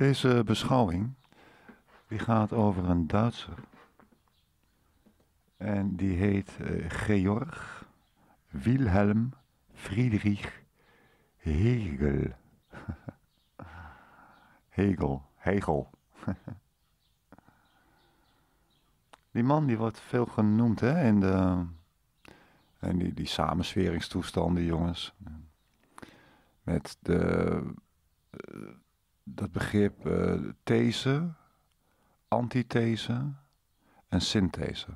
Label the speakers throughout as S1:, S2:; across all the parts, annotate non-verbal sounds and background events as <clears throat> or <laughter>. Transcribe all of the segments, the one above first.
S1: Deze beschouwing die gaat over een Duitser. En die heet eh, Georg Wilhelm Friedrich Hegel. <laughs> Hegel, Hegel. <laughs> die man die wordt veel genoemd hè, in de en die, die samensweringstoestanden, jongens. Met de eh, dat begrip uh, these, antithese en synthese.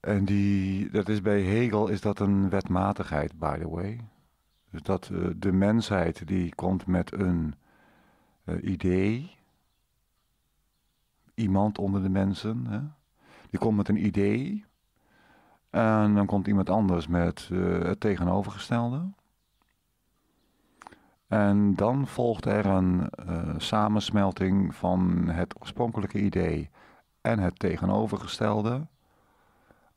S1: En die, dat is bij Hegel is dat een wetmatigheid, by the way. Dus dat eh, de mensheid die komt met een eh, idee, iemand onder de mensen, hè? die komt met een idee. En dan komt iemand anders met het tegenovergestelde. En dan volgt er een eh, samensmelting van het oorspronkelijke idee en het tegenovergestelde.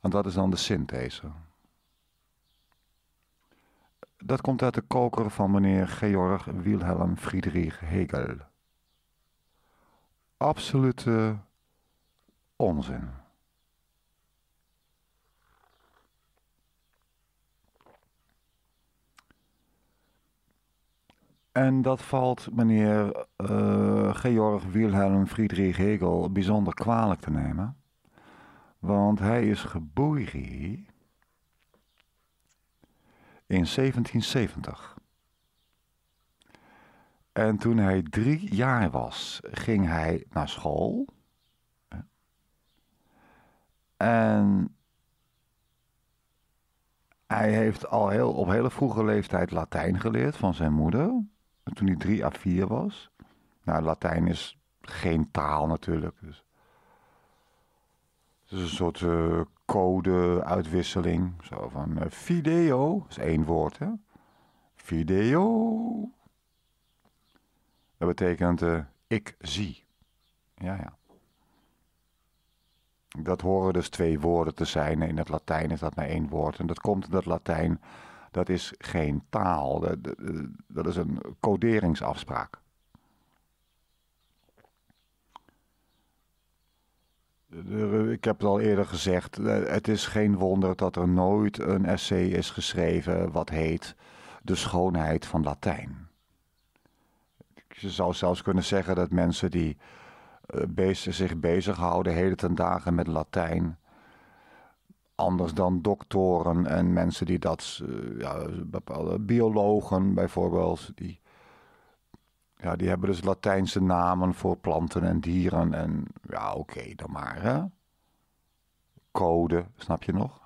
S1: En dat is dan de synthese. Dat komt uit de koker van meneer Georg Wilhelm Friedrich Hegel. Absolute onzin. En dat valt meneer eh, Georg Wilhelm Friedrich Hegel bijzonder kwalijk te nemen. Want hij is geboren in 1770. En toen hij drie jaar was, ging hij naar school. En hij heeft al heel, op hele vroege leeftijd Latijn geleerd van zijn moeder toen hij drie à vier was. Nou, Latijn is geen taal natuurlijk. Dus het is dus een soort uh, eh, code-uitwisseling. Zo van uh, video, is één woord hè. Video. Dat betekent eh, ik zie. Ja, ja. Dat horen dus twee woorden te zijn. In het Latijn is dat maar één woord. En dat komt in Latijn dat is geen taal, dat, is een coderingsafspraak. Ik heb het al eerder gezegd, eh, het is geen wonder dat er nooit een essay is geschreven wat heet De schoonheid van Latijn. Je zou zelfs kunnen zeggen dat mensen die eh, zich bezighouden, heden ten dagen met Latijn, anders dan doktoren en mensen die dat, eh, ja, bepaalde biologen bijvoorbeeld, die, ja, die hebben dus Latijnse namen voor planten en dieren en ja, oké, dan maar. Hè? Code, snap je nog?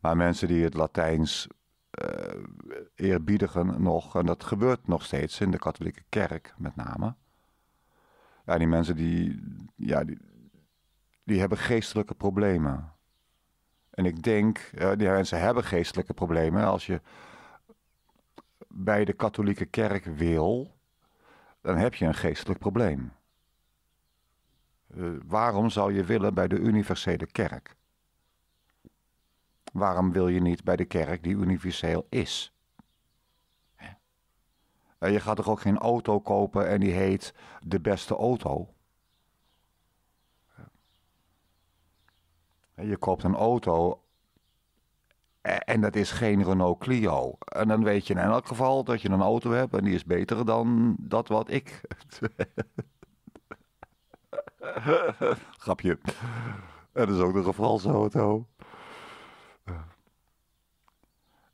S1: Maar mensen die het Latijns eh, eerbiedigen nog, en dat gebeurt nog steeds in de katholieke kerk met name. Ja, die mensen die, ja, die, die hebben geestelijke problemen. En ik denk, eh, die mensen hebben geestelijke problemen. Als je bij de katholieke kerk wil, dan heb je een geestelijk probleem. Eh, waarom zou je willen bij de universele kerk? Waarom wil je niet bij de kerk die universeel is? Eh, je gaat toch ook geen auto kopen en die heet de beste auto? Je koopt een auto eh, en dat is geen Renault Clio. En dan weet je in elk geval dat je een auto hebt en die is beter dan dat wat ik. <laughs> Grapje. En dat is ook de auto. Eh.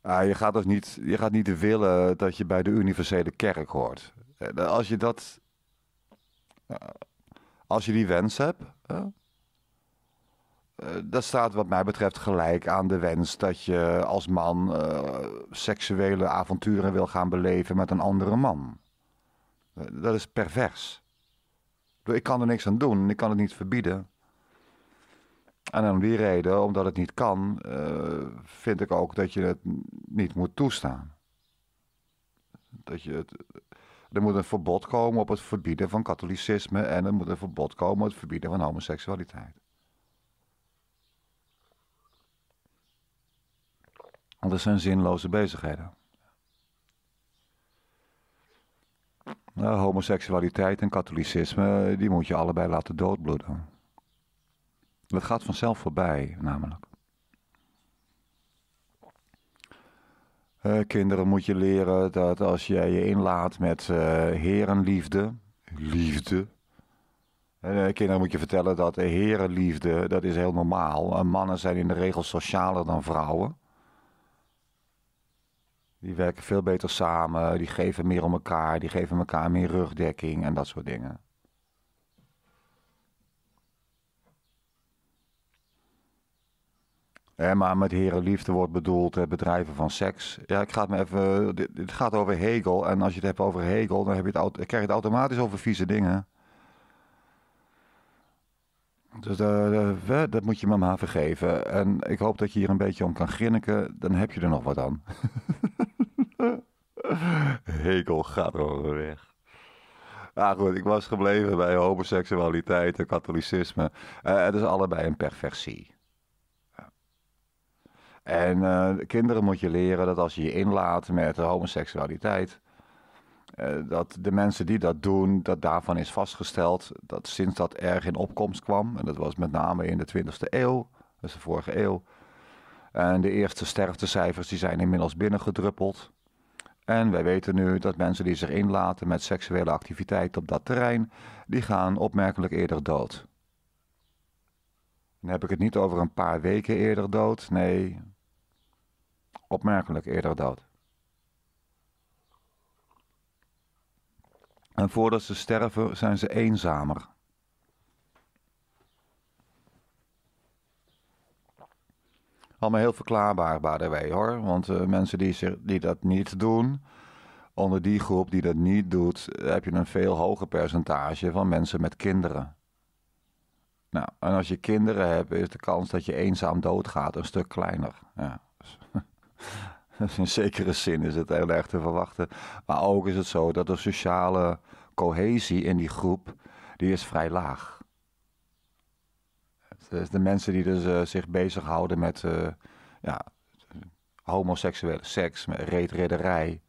S1: Ah, je gaat dus niet, je gaat niet willen dat je bij de universele kerk hoort. Eh, als je dat, als je die wens hebt, eh, dat staat wat mij betreft gelijk aan de wens dat je als man eh, seksuele avonturen wil gaan beleven met een andere man. Eh, dat is pervers. Ik kan er niks aan doen, ik kan het niet verbieden. En om die reden, omdat het niet kan, vind ik ook dat je het niet moet toestaan. Dat je het, er moet een verbod komen op het verbieden van katholicisme en er moet een verbod komen op het verbieden van homoseksualiteit. Want dat zijn zinloze bezigheden. Nou, homoseksualiteit en katholicisme, die moet je allebei laten doodbloeden. Dat gaat vanzelf voorbij, namelijk. Eh, kinderen moet je leren dat als jij je inlaat met eh, herenliefde, liefde. Eh, kinderen moet je vertellen dat herenliefde, dat is heel normaal. mannen zijn in de regel socialer dan vrouwen. Die werken veel beter samen, die geven meer om elkaar, die geven elkaar meer rugdekking en dat soort dingen. Eh, maar met herenliefde wordt bedoeld het eh, bedrijven van seks. Ja, ik ga het me even. Dit, dit, gaat over Hegel. En als je het hebt over Hegel, dan, heb je het, dan krijg je het automatisch over vieze dingen. Dus eh, eh, dat moet je mama vergeven. En ik hoop dat je hier een beetje om kan grinniken. Dan heb je er nog wat aan. <laughs> Hekel gaat over weg. Ah goed, ik was gebleven bij homoseksualiteit en katholicisme. Eh, het is allebei een perversie. En kinderen moet je leren dat als je je inlaat met homoseksualiteit... Eh, dat de mensen die dat doen, dat daarvan is vastgesteld dat sinds dat erg in opkomst kwam, en dat was met name in de 20e eeuw, dus de vorige eeuw, en de eerste sterftecijfers die zijn inmiddels binnengedruppeld. En wij weten nu dat mensen die zich inlaten met seksuele activiteit op dat terrein, die gaan opmerkelijk eerder dood. Dan heb ik het niet over een paar weken eerder dood, nee, opmerkelijk eerder dood. En voordat ze sterven zijn ze eenzamer. Allemaal heel verklaarbaar, by the way, hoor. Want eh, mensen die, zich, die dat niet doen, onder die groep die dat niet doet, heb je een veel hoger percentage van mensen met kinderen. Nou, en als je kinderen hebt, is de kans dat je eenzaam doodgaat een stuk kleiner. Ja. Dus <laughs> in zekere zin is het heel erg te verwachten. Maar ook is het zo dat de sociale cohesie in die groep, die is vrij laag. de mensen die dus, uh, zich bezighouden met eh, ja, homoseksuele seks, met reetredderij,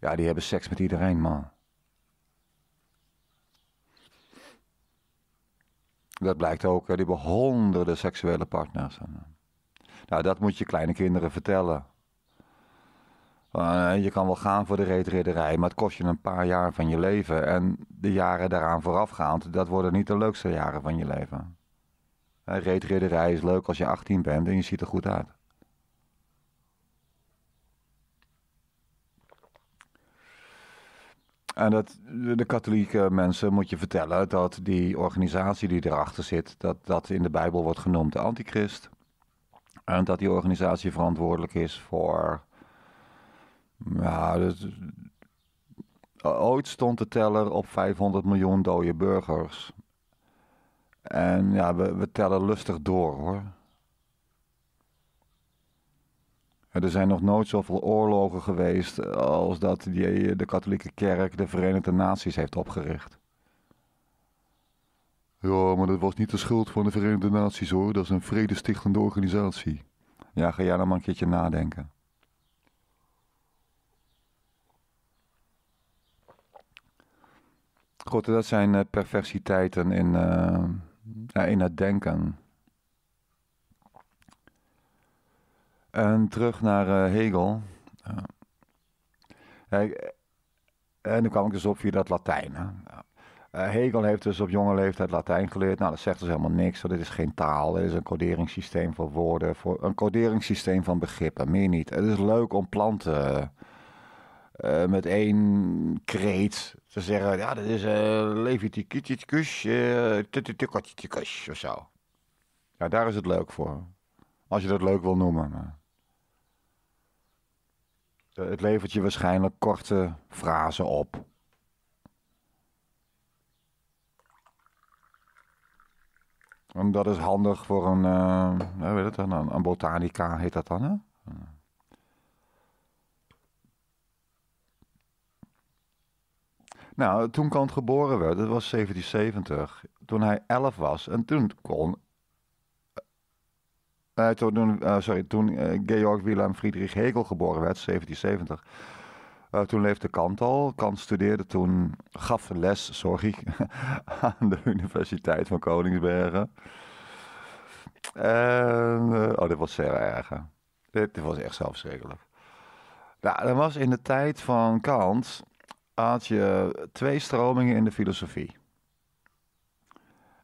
S1: ja, die hebben seks met iedereen, man. Dat blijkt ook, eh, die hebben honderden seksuele partners. Nou, dat moet je kleine kinderen vertellen. Eh, je kan wel gaan voor de reetridderij, maar het kost je een paar jaar van je leven. En de jaren daaraan voorafgaand, dat worden niet de leukste jaren van je leven. Uh, eh, reetridderij is leuk als je 18 bent en je ziet er goed uit. En dat, de katholieke mensen moet je vertellen dat die organisatie die erachter zit, dat dat in de Bijbel wordt genoemd de antichrist. En dat die organisatie verantwoordelijk is voor ja, ooit stond de teller op 500 miljoen dode burgers. En ja, we, we tellen lustig door hoor. Er zijn nog nooit zoveel oorlogen geweest als dat die, de katholieke kerk de Verenigde Naties heeft opgericht. Ja, maar dat was niet de schuld van de Verenigde Naties hoor. Dat is een vredestichtende organisatie. Ja, ga jij dan maar een keertje nadenken. Goed, dat zijn eh, perversiteiten in, eh, eh, in het denken. En terug naar Hegel. Uh, en dan kwam ik dus op via dat Latijn. Hè. Hegel heeft dus op jonge leeftijd Latijn geleerd. Nou, dat zegt dus helemaal niks. dit is geen taal. Dit is een coderingssysteem voor woorden. Voor een coderingssysteem van begrippen. Meer niet. Het is leuk om planten met één kreet ze zeggen, ja, dat is eh, Leviticus, eh, Tututikotikus of zo. Ja, daar is het leuk voor. Als je dat leuk wil noemen. Maar... Eh, het levert je waarschijnlijk korte frasen op. En dat is handig voor een, weet het, een, een botanica heet dat dan, hè? Nou, toen Kant geboren werd, dat was 1770, toen hij 11 was. En toen kon. Eh, eh, eh, sorry, toen Georg Wilhelm Friedrich Hegel geboren werd, 1770. toen leefde Kant al. Kant studeerde toen, gaf les, sorry, <laughs> aan de Universiteit van Koningsbergen. oh, dit was zeer erg. Dit, was echt zelfverschrikkelijk. Nou, dat was in de tijd van Kant had je twee stromingen in de filosofie.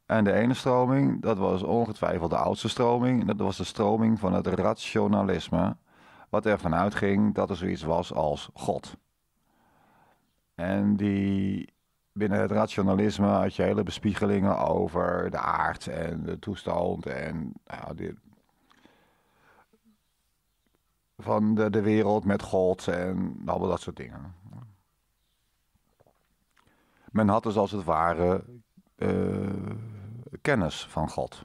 S1: En de ene stroming, dat was ongetwijfeld de oudste stroming, dat was de stroming van het rationalisme, wat ervan uitging dat er zoiets was als God. En die binnen het rationalisme had je hele bespiegelingen over de aard en de toestand en nou, van de, de wereld met God en al dat soort dingen. Men had dus als het ware eh, kennis van God.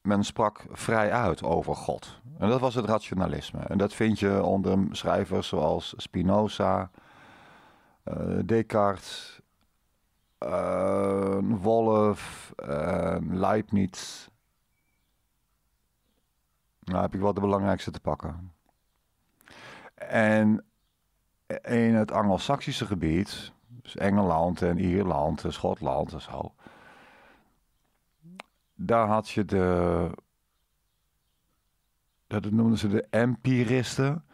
S1: Men sprak vrij uit over God. En dat was het rationalisme. En dat vind je onder schrijvers zoals Spinoza, eh, Descartes, uh, eh, Wolff, uh, Leibniz. Nou heb ik wel de belangrijkste te pakken. En in het Angelsaksische gebied, dus Engeland en Ierland en Schotland en zo, daar had je de, dat noemden ze de empiristen.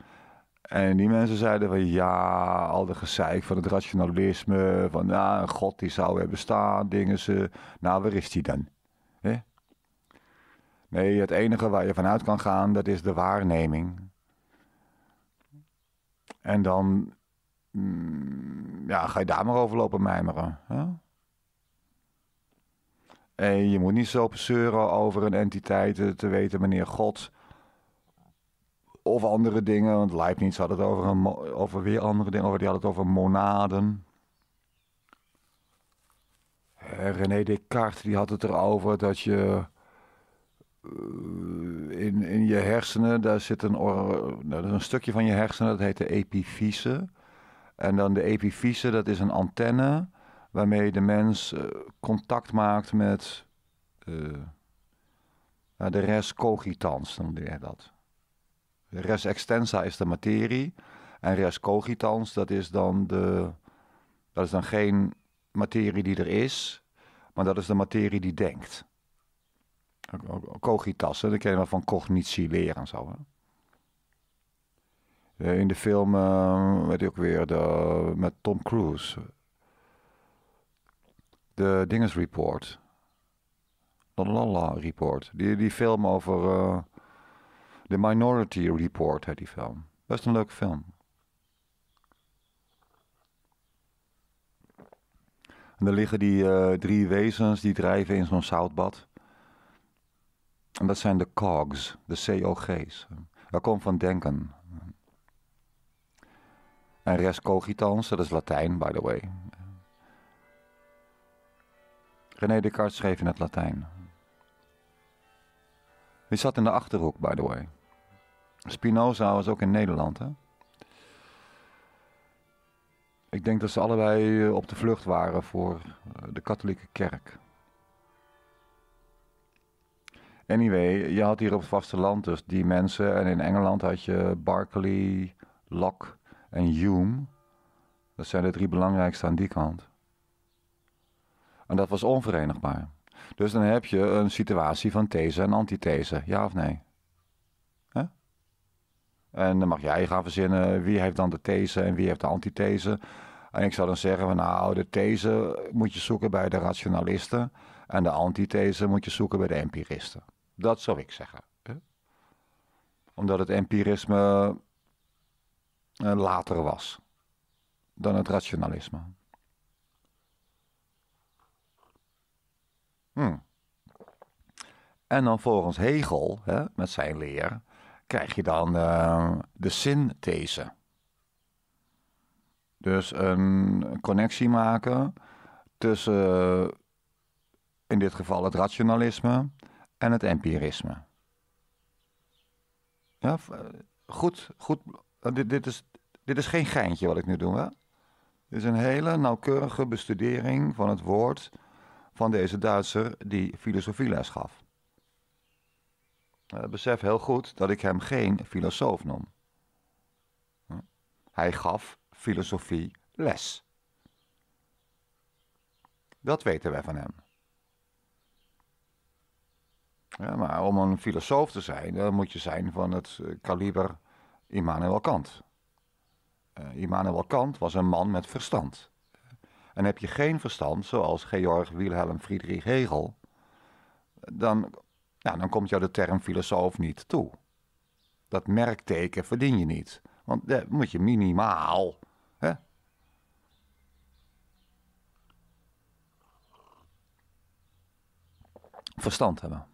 S1: En die mensen zeiden van ja, al de gezeik van het rationalisme, van ja, God die zou hebben bestaan, dingen ze, nou waar is die dan? Nee, het enige waar je vanuit kan gaan, dat is de waarneming. En dan mm, ja, ga je daar maar over lopen mijmeren. Hè? En je moet niet zo zeuren over een entiteit eh, te weten meneer God of andere dingen. Want Leibniz had het over, een, over weer andere dingen. Over, die had het over monaden. René Descartes die had het erover dat je eh, in, in je hersenen, daar zit een, nou, dat is een stukje van je hersenen, dat heet de epifyse. En dan de epifyse, dat is een antenne waarmee de mens eh, contact maakt met eh, nou, de res cogitans, noemde je dat. Res extensa is de materie en res cogitans, dat is dan, de, dat is dan geen materie die er is, maar dat is de materie die denkt. Cogitas, dat ken je wel van cognitie leren en zo. Hè? Eh, in de film, uh, weet ik ook weer, de, met Tom Cruise. De Dinges Report. Lala Report. Die, die film over. Eh, de Minority Report heet die film. Best een leuke film. En er liggen die drie wezens die drijven in zo'n zoutbad. En dat zijn de COGS, de COG's. Dat komt van denken. En res cogitans, dat is Latijn, by the way. René Descartes schreef in het Latijn. Die zat in de achterhoek, by the way. Spinoza was ook in Nederland, hè? Ik denk dat ze allebei eh, op de vlucht waren voor eh, de katholieke kerk. Anyway, je had hier op het vasteland dus die mensen. En in Engeland had je Barclay, Locke en Hume. Dat zijn de drie belangrijkste aan die kant. En dat was onverenigbaar. Dus dan heb je een situatie van these en antithese, ja of nee? Hè? En dan mag jij gaan verzinnen wie heeft dan de these en wie heeft de antithese. En ik zou dan zeggen, nou, de these moet je zoeken bij de rationalisten en de antithese moet je zoeken bij de empiristen. Dat zou ik zeggen. Hè? Omdat het empirisme eh, later was dan het rationalisme. Hmm. En dan volgens Hegel, hè, met zijn leer, krijg je dan eh, de synthese. Dus een connectie maken tussen, in dit geval het rationalisme, en het empirisme. Ja, eh, goed, goed. Eh, dit, dit, is, dit is geen geintje wat ik nu doe. Hè? Dit is een hele nauwkeurige bestudering van het woord van deze Duitser die filosofieles gaf. Eh, besef heel goed dat ik hem geen filosoof noem. Hm? Hij gaf filosofie les. Dat weten wij van hem. Ja, maar om een filosoof te zijn, dan moet je zijn van het eh, kaliber Immanuel Kant. Eh, Immanuel Kant was een man met verstand. En heb je geen verstand, zoals Georg Wilhelm Friedrich Hegel, dan, ja, dan komt jou de term filosoof niet toe. Dat merkteken verdien je niet. Want dat eh, moet je minimaal. Hè? Verstand hebben.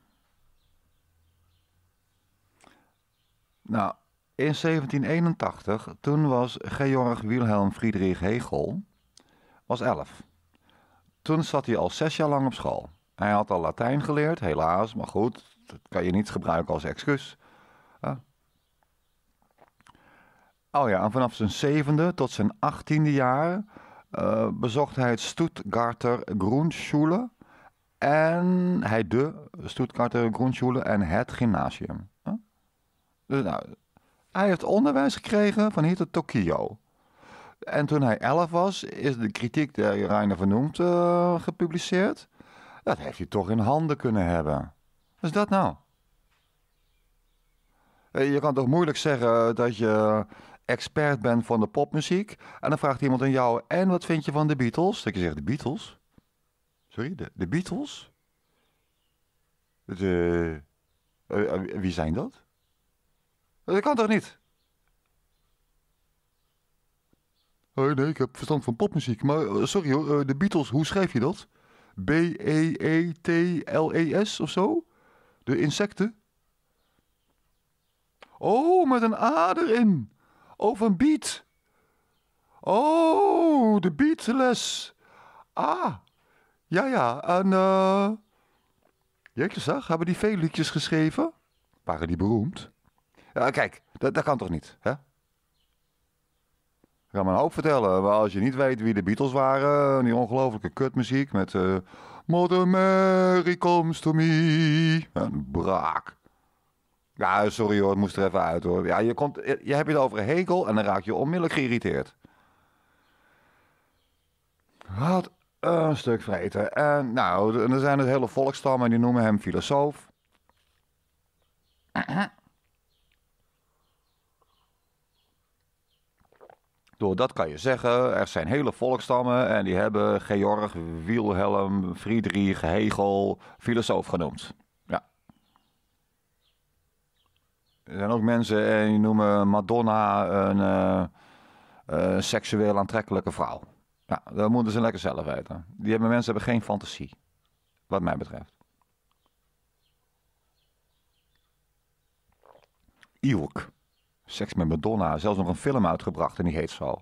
S1: Nou, in 1781, toen was Georg Wilhelm Friedrich Hegel was elf. Toen zat hij al zes jaar lang op school. Hij had al Latijn geleerd, helaas, maar goed, dat kan je niet gebruiken als excuus. Uh. Oh ja, en vanaf zijn zevende tot zijn achttiende jaar eh, bezocht hij het Stuttgarter Grundschule en hij de Stuttgarter Grundschule en het gymnasium. Dus, nou, hij heeft onderwijs gekregen van hier tot Tokio. En toen hij 11 was, is de kritiek die Reiner vernoemd eh, gepubliceerd. Dat heeft hij toch in handen kunnen hebben. Wat is dat nou? Eh, je kan toch moeilijk zeggen eh, dat je expert bent van de popmuziek. En dan vraagt iemand aan jou: En wat vind je van de Beatles? Dat je zegt: De Beatles? Sorry, de, Beatles? De, wie zijn dat? Dat kan toch niet? Oh, nee, ik heb verstand van popmuziek. Maar eh, sorry hoor, eh, de Beatles, hoe schrijf je dat? B-E-E-T-L-E-S of zo? De insecten? Oh, met een A erin. Oh, van beat. Oh, de Beatles. Ah, ja, ja. En, eh... Uh... zag, hebben die veel geschreven? Waren die beroemd? Ja, kijk, dat, dat kan toch niet, hè? Ik kan me een hoop vertellen. Maar als je niet weet wie de Beatles waren, die ongelofelijke kutmuziek met eh, Mother Mary comes to me. Een braak. Ja, sorry hoor, het moest er even uit hoor. Ja, je, komt, eh, je hebt het over hekel en dan raak je onmiddellijk geïrriteerd. Wat een stuk vreten. En nou, er zijn het dus hele volkstammen die noemen hem filosoof. <clears throat> Door dat kan je zeggen, er zijn hele volkstammen en die hebben Georg, Wilhelm, Friedrich, Hegel filosoof genoemd. Ja. Er zijn ook mensen en die noemen Madonna eh, een seksueel aantrekkelijke vrouw. Ja, dat moeten ze lekker zelf weten. Die hebben, mensen hebben geen fantasie, wat mij betreft. Iwok. Seks met Madonna. Zelfs nog een film uitgebracht en die heet zo.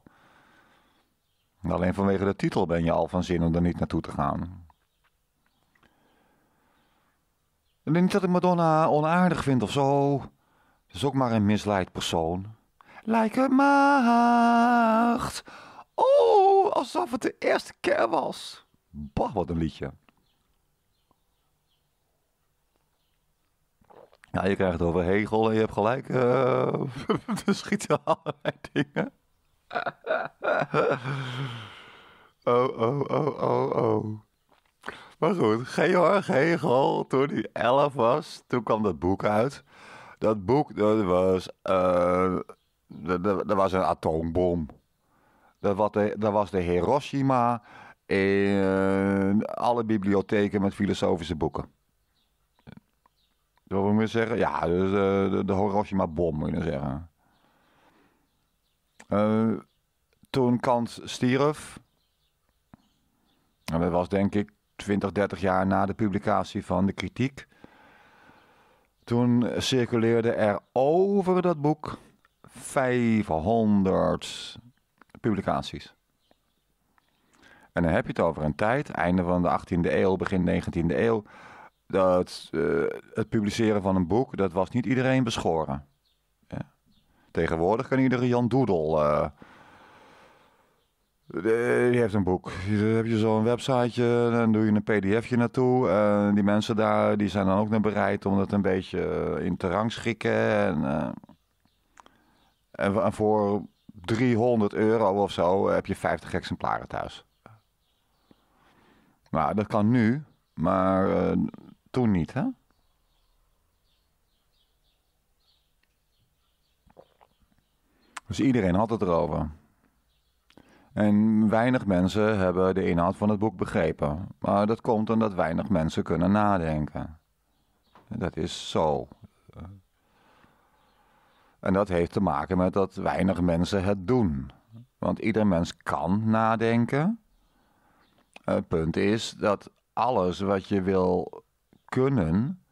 S1: En alleen vanwege de titel ben je al van zin om er niet naartoe te gaan. En niet dat ik Madonna onaardig vind of zo. Ze is ook maar een misleid persoon. Lijkt maagd. Oh, alsof het de eerste keer was. Bah, wat een liedje. Ja, je krijgt over Hegel en je hebt gelijk. Uh, <laughs> er schieten allerlei dingen. <laughs> Oh, oh, oh, oh, oh. Maar goed, Georg Hegel, toen hij 11 was, toen kwam dat boek uit. Dat boek, dat was, eh, dat, was een atoombom. Dat dat was de Hiroshima in alle bibliotheken met filosofische boeken. Wil we zeggen? Ja, dus, eh, de, de, de Hiroshima-bom moet je dan nou zeggen. Eh, toen Kant stierf, en dat was denk ik 20, 30 jaar na de publicatie van de kritiek, toen circuleerde er over dat boek 500 publicaties. En dan heb je het over een tijd, einde van de 18e eeuw, begin 19e eeuw dat eh, het publiceren van een boek, dat was niet iedereen beschoren. Ja. Tegenwoordig kan iedere Jan Doedel... Uh, die heeft een boek. Dan heb je zo'n websiteje, dan doe je een pdfje naartoe. En eh, die mensen daar die zijn dan ook naar bereid om dat een beetje in te rangschikken. En, voor 300 euro of zo heb je 50 exemplaren thuis. Nou, dat kan nu, maar toen niet, hè? Dus iedereen had het erover. En weinig mensen hebben de inhoud van het boek begrepen. Maar dat komt omdat weinig mensen kunnen nadenken. Dat is zo. En dat heeft te maken met dat weinig mensen het doen. Want ieder mens kan nadenken. Het punt is dat alles wat je wil kunnen,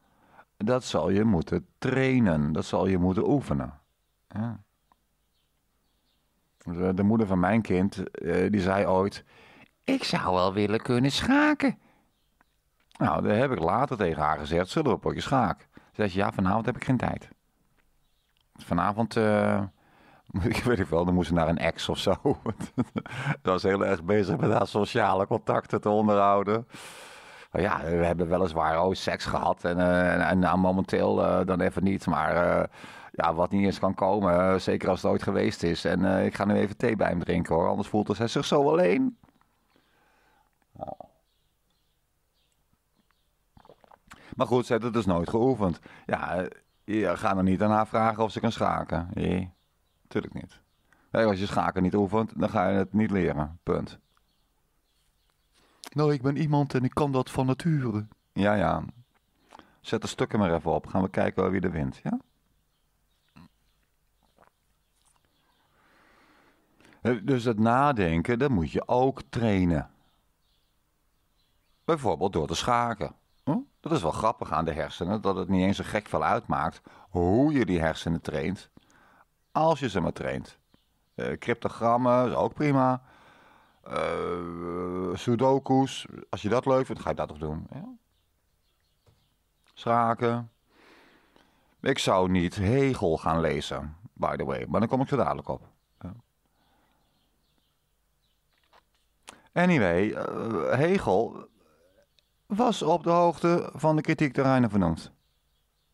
S1: dat zal je moeten trainen. Dat zal je moeten oefenen. Ja. De moeder van mijn kind, eh, die zei ooit... Ik zou wel willen kunnen schaken. Nou, daar heb ik later tegen haar gezegd, zullen we een potje schaken? Ze zei, ja, vanavond heb ik geen tijd. Vanavond, eh, <laughs> ik weet ik wel, dan moest ze naar een ex of zo. ze <laughs> was heel erg bezig met haar sociale contacten te onderhouden. Oh ja, we hebben weliswaar seks gehad en, eh, en, en nou, momenteel eh, dan even niet. Maar eh, ja, wat niet eens kan komen, zeker als het ooit geweest is. En ik ga nu even thee bij hem drinken hoor, anders voelt hij zich zo alleen. Nou. Maar goed, ze hebben het dus nooit geoefend. Ja, je gaat er niet aan haar vragen of ze kan schaken. Nee, natuurlijk niet. Nee, als je schaken niet oefent, dan ga je het niet leren. Punt. Nou, ik ben iemand en ik kan dat van nature. Ja, ja. Zet de stukken maar even op. Gaan we kijken wie er wint, ja? Eh, dus het nadenken, dat moet je ook trainen. Bijvoorbeeld door te schaken. Hm? Dat is wel grappig aan de hersenen, dat het niet eens zo gek veel uitmaakt hoe je die hersenen traint, als je ze maar traint. Eh, cryptogrammen is ook prima. Uh, sudokus. Als je dat leuk vindt, ga je dat toch doen. Ja? Schaken. Ik zou niet Hegel gaan lezen, by the way. Maar dan kom ik zo dadelijk op. Anyway, eh, Hegel was op de hoogte van de kritiek terreinen vernoemd.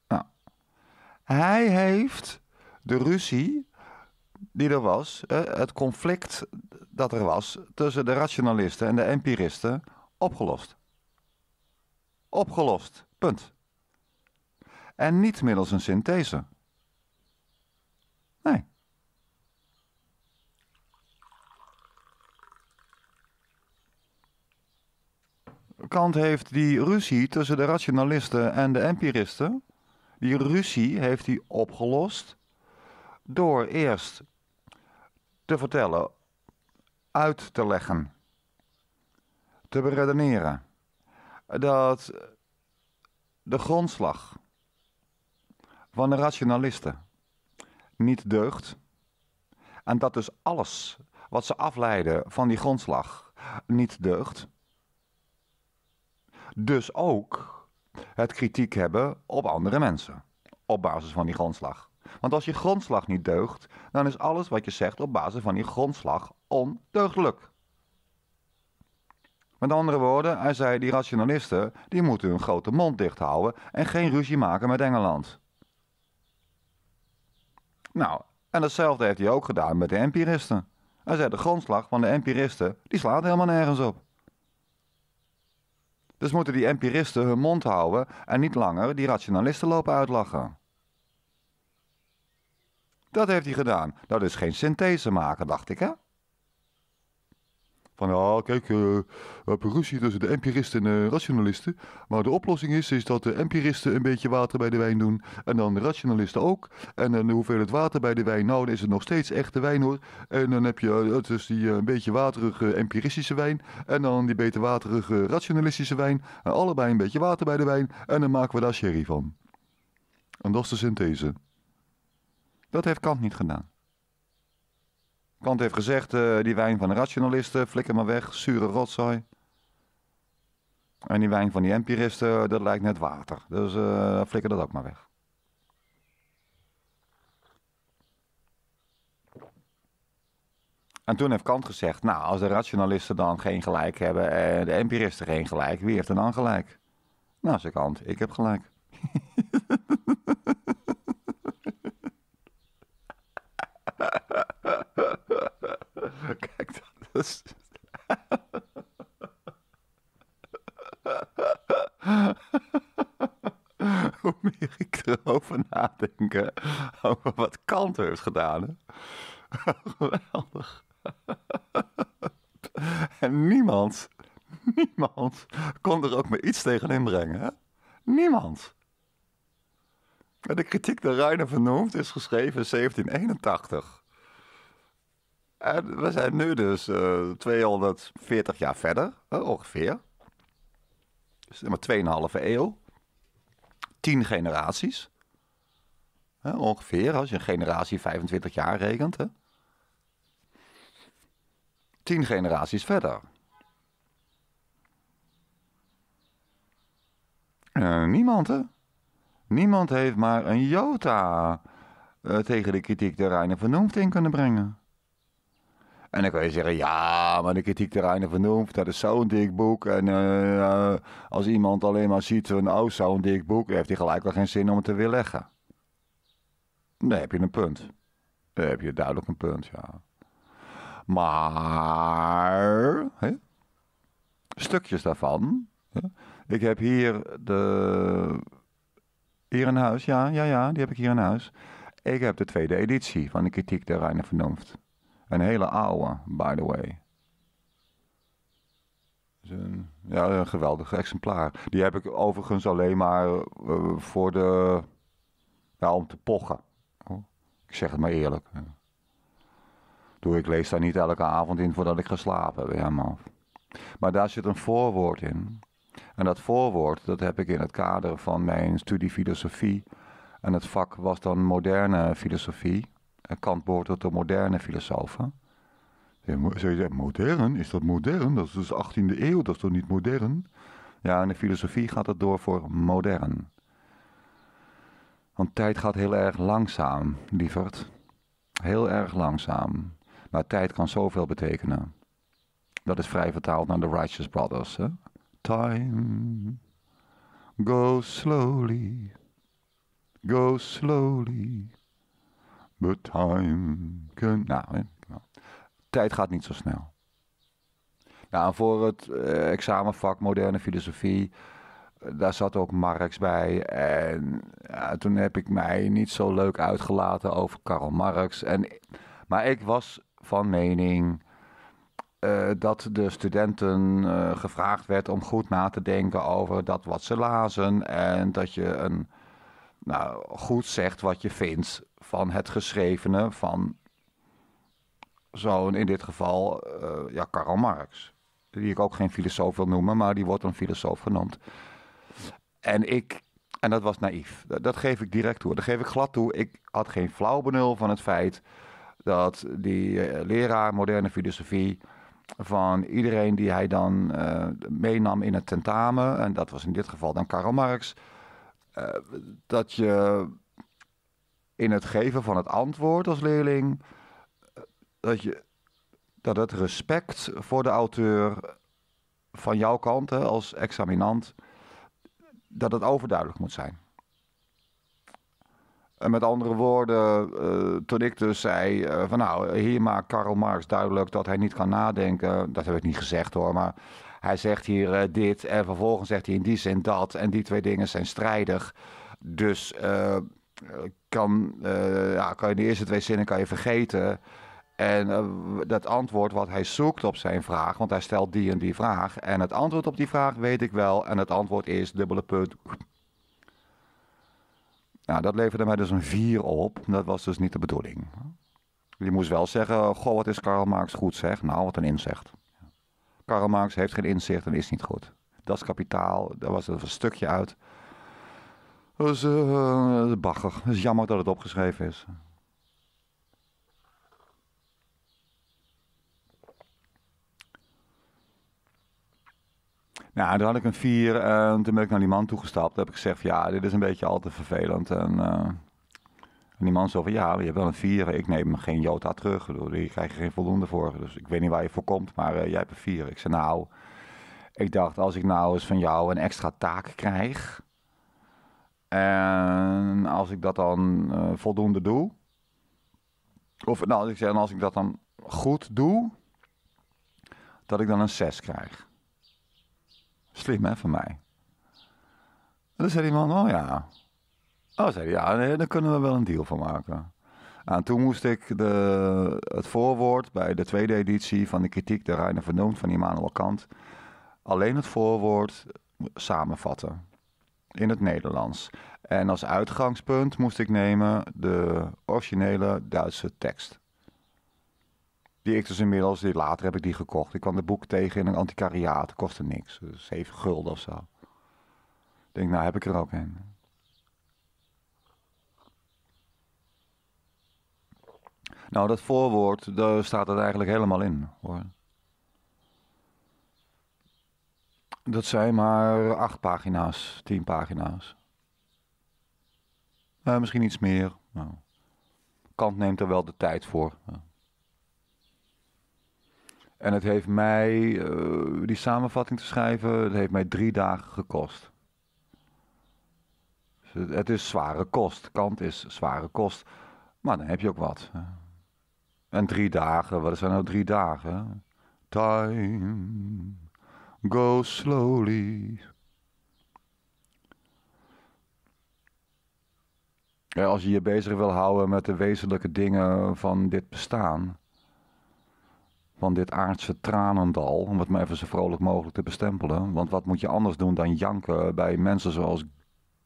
S1: Nou, hij heeft de ruzie die er was, het conflict dat er was tussen de rationalisten en de empiristen, opgelost. Opgelost, punt. En niet middels een synthese. Nee. Kant heeft die ruzie tussen de rationalisten en de empiristen, die ruzie heeft hij opgelost door eerst te vertellen, uit te leggen, te beredeneren. Dat de grondslag van de rationalisten niet deugt. En dat dus alles wat ze afleiden van die grondslag niet deugt. Dus ook het kritiek hebben op andere mensen op basis van die grondslag. Want als je grondslag niet deugt, dan is alles wat je zegt op basis van die grondslag ondeugdelijk. Met andere woorden, hij zei die rationalisten die moeten hun grote mond dicht houden en geen ruzie maken met Engeland. Nou, en datzelfde heeft hij ook gedaan met de empiristen. Hij zei de grondslag van de empiristen die slaat helemaal nergens op. Dus moeten die empiristen hun mond houden en niet langer die rationalisten lopen uitlachen. Dat heeft hij gedaan. Dat is geen synthese maken, dacht ik, hè? Van ja, kijk, uh, we hebben ruzie tussen de empiristen en de rationalisten. Maar de oplossing is, is dat de empiristen een beetje water bij de wijn doen. En dan de rationalisten ook. En eh, dan hoeveel het water bij de wijn. Nou, dan is het nog steeds echte wijn hoor. En dan heb je eh, het dus die een beetje waterige empiristische wijn. En dan die beter waterige rationalistische wijn. En allebei een beetje water bij de wijn. En dan maken we daar sherry van. En dat is de synthese. Dat heeft Kant niet gedaan. Kant heeft gezegd, eh, die wijn van de rationalisten, flikker maar weg, zure rotzooi. En die wijn van die empiristen, eh, dat lijkt net water. Dus uh, eh, flikker dat ook maar weg. En toen heeft Kant gezegd, nou, als de rationalisten dan geen gelijk hebben en de empiristen geen gelijk, wie heeft er dan gelijk? Nou, zei Kant, ik heb gelijk. <laughs> <laughs> Kijk, dat <laughs> Hoe meer ik erover nadenken, over oh, wat Kant heeft gedaan. <laughs> Geweldig. En niemand, niemand kon er ook maar iets tegen inbrengen. Hè? Niemand. De kritiek de Ruine vernoemd is geschreven in 1781 we zijn nu dus uh, eh, 240 jaar verder, eh, ongeveer. Dus maar 2,5 eeuw. tien generaties. Eh, ongeveer, als je een generatie 25 jaar rekent. Hè. 10 generaties verder. niemand, hè? Niemand heeft maar een jota tegen de kritiek der Reine vernoemd in kunnen brengen. En dan kun je zeggen, ja, maar de kritiek ter einde vernoemd, dat is zo'n dik boek. En eh, eh, als iemand alleen maar ziet van, oh, zo'n dik boek, heeft hij gelijk wel geen zin om het te weerleggen. Dan heb je een punt. Dan heb je duidelijk een punt, ja. Maar, hè? stukjes daarvan. Ik heb hier de... Hier in huis, ja, ja, ja, die heb ik hier in huis. Ik heb de tweede editie van de kritiek der Reine Vernoemd. Een hele oude, by the way. Een, ja, een geweldig exemplaar. Die heb ik overigens alleen maar eh, voor de... Ja, om te pochen. Oh, ik zeg het maar eerlijk. Doe ik lees daar niet elke avond in voordat ik ga slapen, ja Maar daar zit een voorwoord in. En dat voorwoord, dat heb ik in het kader van mijn studie filosofie. En het vak was dan moderne filosofie. En Kant behoort tot de moderne filosofen. Zou je zeggen, modern? Is dat modern? Dat is dus 18e eeuw, dat is toch niet modern? Ja, in de filosofie gaat het door voor modern. Want tijd gaat heel erg langzaam, lieverd. Heel erg langzaam. Maar tijd kan zoveel betekenen. Dat is vrij vertaald naar de Righteous Brothers. Hè? Time goes slowly. Go slowly time nou, nou, tijd gaat niet zo snel. Nou, voor het eh, examenvak moderne filosofie, eh, daar zat ook Marx bij. En toen heb ik mij niet zo leuk uitgelaten over Karl Marx. En, maar ik was van mening eh, dat de studenten gevraagd werd om goed na te denken over dat wat ze lazen. En dat je een, nou, goed zegt wat je vindt van het geschrevene van zo'n, in dit geval, eh, ja, Karl Marx. Die ik ook geen filosoof wil noemen, maar die wordt een filosoof genoemd. En ik, en dat was naïef. Dat, geef ik direct toe. Dat geef ik glad toe. Ik had geen flauw benul van het feit dat die eh, leraar moderne filosofie van iedereen die hij dan eh, meenam in het tentamen, en dat was in dit geval dan Karl Marx, dat je in het geven van het antwoord als leerling, eh, dat, je, dat het respect voor de auteur van jouw kant hè, als examinant, dat het overduidelijk moet zijn. En met andere woorden, eh, toen ik dus zei eh, van nou, hier maakt Karl Marx duidelijk dat hij niet kan nadenken. Dat heb ik niet gezegd hoor, maar hij zegt hier dit en vervolgens zegt hij in die zin dat. En die twee dingen zijn strijdig. Dus eh, kan, uh, ja, kan je de eerste twee zinnen kan je vergeten. En eh, dat antwoord wat hij zoekt op zijn vraag, want hij stelt die en die vraag. En het antwoord op die vraag weet ik wel. En het antwoord is dubbele punt. Nou, dat leverde mij dus een vier op. Dat was dus niet de bedoeling. Je moest wel zeggen, goh, wat is Karl Marx goed zeg? Nou, wat een inzicht. Karl Marx heeft geen inzicht en is niet goed. Dat is kapitaal, daar was er een stukje uit. Dat is uh, Het is jammer dat het opgeschreven is. Nou, toen had ik een vier en eh, toen ben ik naar die man toegestapt. Toen heb ik gezegd, ja, dit is een beetje al te vervelend. En, eh, en die man zei van, ja, je hebt wel een vier. Ik neem geen jota terug. Hier krijg je geen voldoende voor. Dus ik weet niet waar je voor komt, maar jij hebt een vier. Ik zei, nou, ik dacht, als ik nou eens van jou een extra taak krijg... En als ik dat dan eh, voldoende doe, of nou, ik zeg, als ik dat dan goed doe, dat ik dan een 6 krijg. Slim hè, van mij. En dan zei die man, oh ja. Oh, zei hij, ja, nee, daar kunnen we wel een deal van maken. En toen moest ik de, het voorwoord bij de tweede editie van de kritiek der Reiner Vernoemd van Immanuel Kant, alleen het voorwoord samenvatten in het Nederlands. En als uitgangspunt moest ik nemen de originele Duitse tekst. Die ik dus inmiddels, later heb ik die gekocht. Ik kwam het boek tegen in een antiquariaat, kostte niks. Dus 7 gulden of zo. Ik denk, nou heb ik er ook een. Nou, dat voorwoord, daar staat het eigenlijk helemaal in hoor. Dat zijn maar acht pagina's, tien pagina's. Eh, misschien iets meer. Nou. Kant neemt er wel de tijd voor. En het heeft mij, eh, die samenvatting te schrijven, het heeft mij drie dagen gekost. Dus het, het is zware kost. Kant is zware kost. Maar dan heb je ook wat. En drie dagen, wat zijn nou drie dagen? Time go slowly. Ja, als je je bezig wil houden met de wezenlijke dingen van dit bestaan, van dit aardse tranendal, om het maar even zo vrolijk mogelijk te bestempelen. Want wat moet je anders doen dan janken bij mensen zoals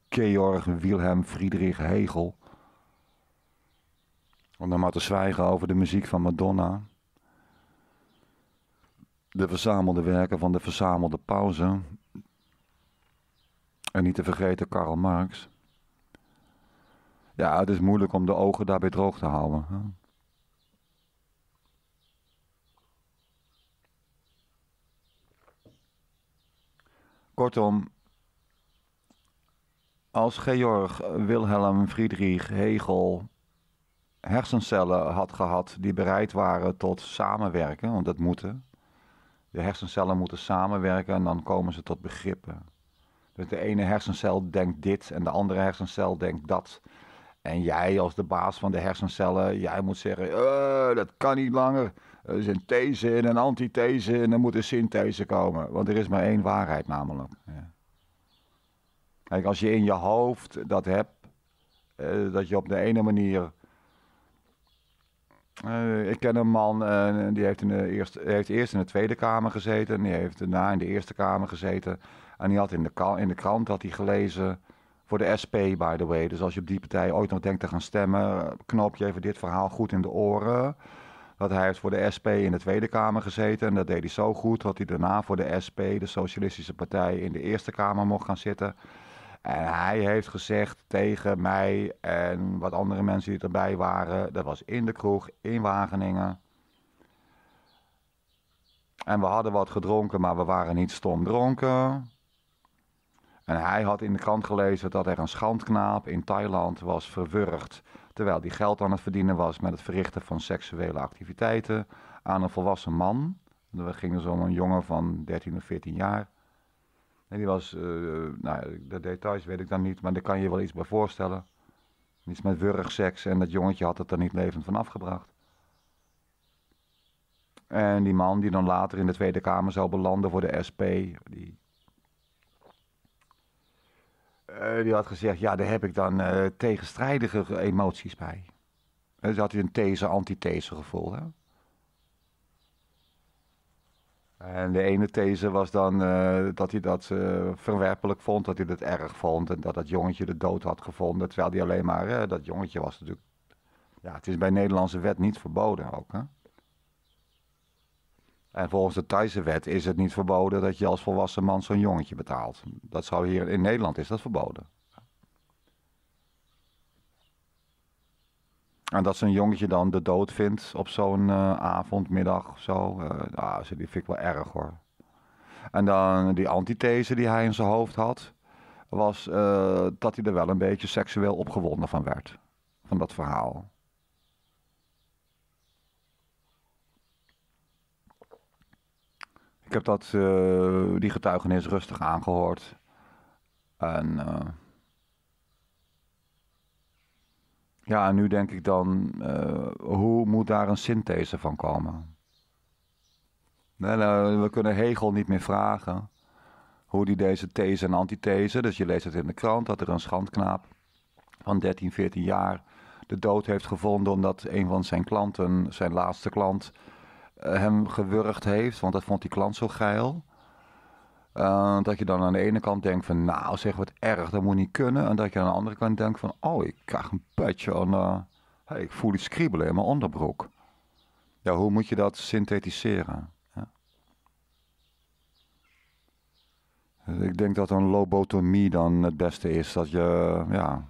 S1: Georg Wilhelm Friedrich Hegel? Om dan maar te zwijgen over de muziek van Madonna de verzamelde werken van de verzamelde pauze. En niet te vergeten Karl Marx. Ja, het is moeilijk om de ogen daarbij droog te houden. Hè? Kortom, als Georg Wilhelm Friedrich Hegel hersencellen had gehad die bereid waren tot samenwerken, want dat moeten, de hersencellen moeten samenwerken en dan komen ze tot begrippen. Dus de ene hersencel denkt dit en de andere hersencel denkt dat. En jij als de baas van de hersencellen, jij moet zeggen, eh, dat kan niet langer. Er is een these en een antithese en er moet een synthese komen. Want er is maar één waarheid namelijk. Ja. Kijk, als je in je hoofd dat hebt, eh, dat je op de ene manier eh, ik ken een man, eh, die heeft, in de eerste, heeft eerst in de Tweede Kamer gezeten. En die heeft daarna in de Eerste Kamer gezeten. En die had in de, in de krant had hij gelezen voor de SP, by the way. Dus als je op die partij ooit nog denkt te gaan stemmen, knoop je even dit verhaal goed in de oren. Dat hij heeft voor de SP in de Tweede Kamer gezeten. En dat deed hij zo goed dat hij daarna voor de SP, de Socialistische Partij, in de Eerste Kamer mocht gaan zitten. En hij heeft gezegd tegen mij en wat andere mensen die erbij waren, dat was in de kroeg in Wageningen. En we hadden wat gedronken, maar we waren niet stom dronken. En hij had in de krant gelezen dat er een schandknaap in Thailand was verwurgd. Terwijl die geld aan het verdienen was met het verrichten van seksuele activiteiten aan een volwassen man. Dat ging dus om een jongen van 13 of 14 jaar. En die was, eh, nou, de details weet ik dan niet, maar daar kan je je wel iets bij voorstellen. Iets met wurgseks en dat jongetje had het er niet levend van afgebracht. En die man die dan later in de Tweede Kamer zou belanden voor de SP, die, eh, die had gezegd, ja, daar heb ik dan eh, tegenstrijdige emoties bij. Dus had hij een these-antithese gevoel. Hè? En de ene these was dan eh, dat hij dat eh, verwerpelijk vond, dat hij dat erg vond en dat dat jongetje de dood had gevonden. Terwijl hij alleen maar, eh, dat jongetje was natuurlijk, ja, het is bij Nederlandse wet niet verboden ook. Hè? En volgens de Thaise wet is het niet verboden dat je als volwassen man zo'n jongetje betaalt. Dat zou hier in Nederland is dat verboden. En dat zo'n jongetje dan de dood vindt op zo'n avondmiddag eh, avond, middag, zo. Uh, die vind ik wel erg hoor. En dan die antithese die hij in zijn hoofd had, was eh, dat hij er wel een beetje seksueel opgewonden van werd. Van dat verhaal. Ik heb dat, die getuigenis rustig aangehoord. En Ja, en nu denk ik dan, eh, hoe moet daar een synthese van komen? Nee, nou, we kunnen Hegel niet meer vragen hoe die deze these en antithese, dus je leest het in de krant, dat er een schandknaap van 13, 14 jaar de dood heeft gevonden omdat een van zijn klanten, zijn laatste klant, eh, hem gewurgd heeft, want dat vond die klant zo geil. Uh, dat je dan aan de ene kant denkt van, nou zeg wat erg, dat moet niet kunnen. En dat je aan de andere kant denkt van, oh ik krijg een petje en eh, hey, ik voel iets kriebelen in mijn onderbroek. Ja, hoe moet je dat synthetiseren? Ja. Dus ik denk dat een lobotomie dan het beste is. Dat je, ja...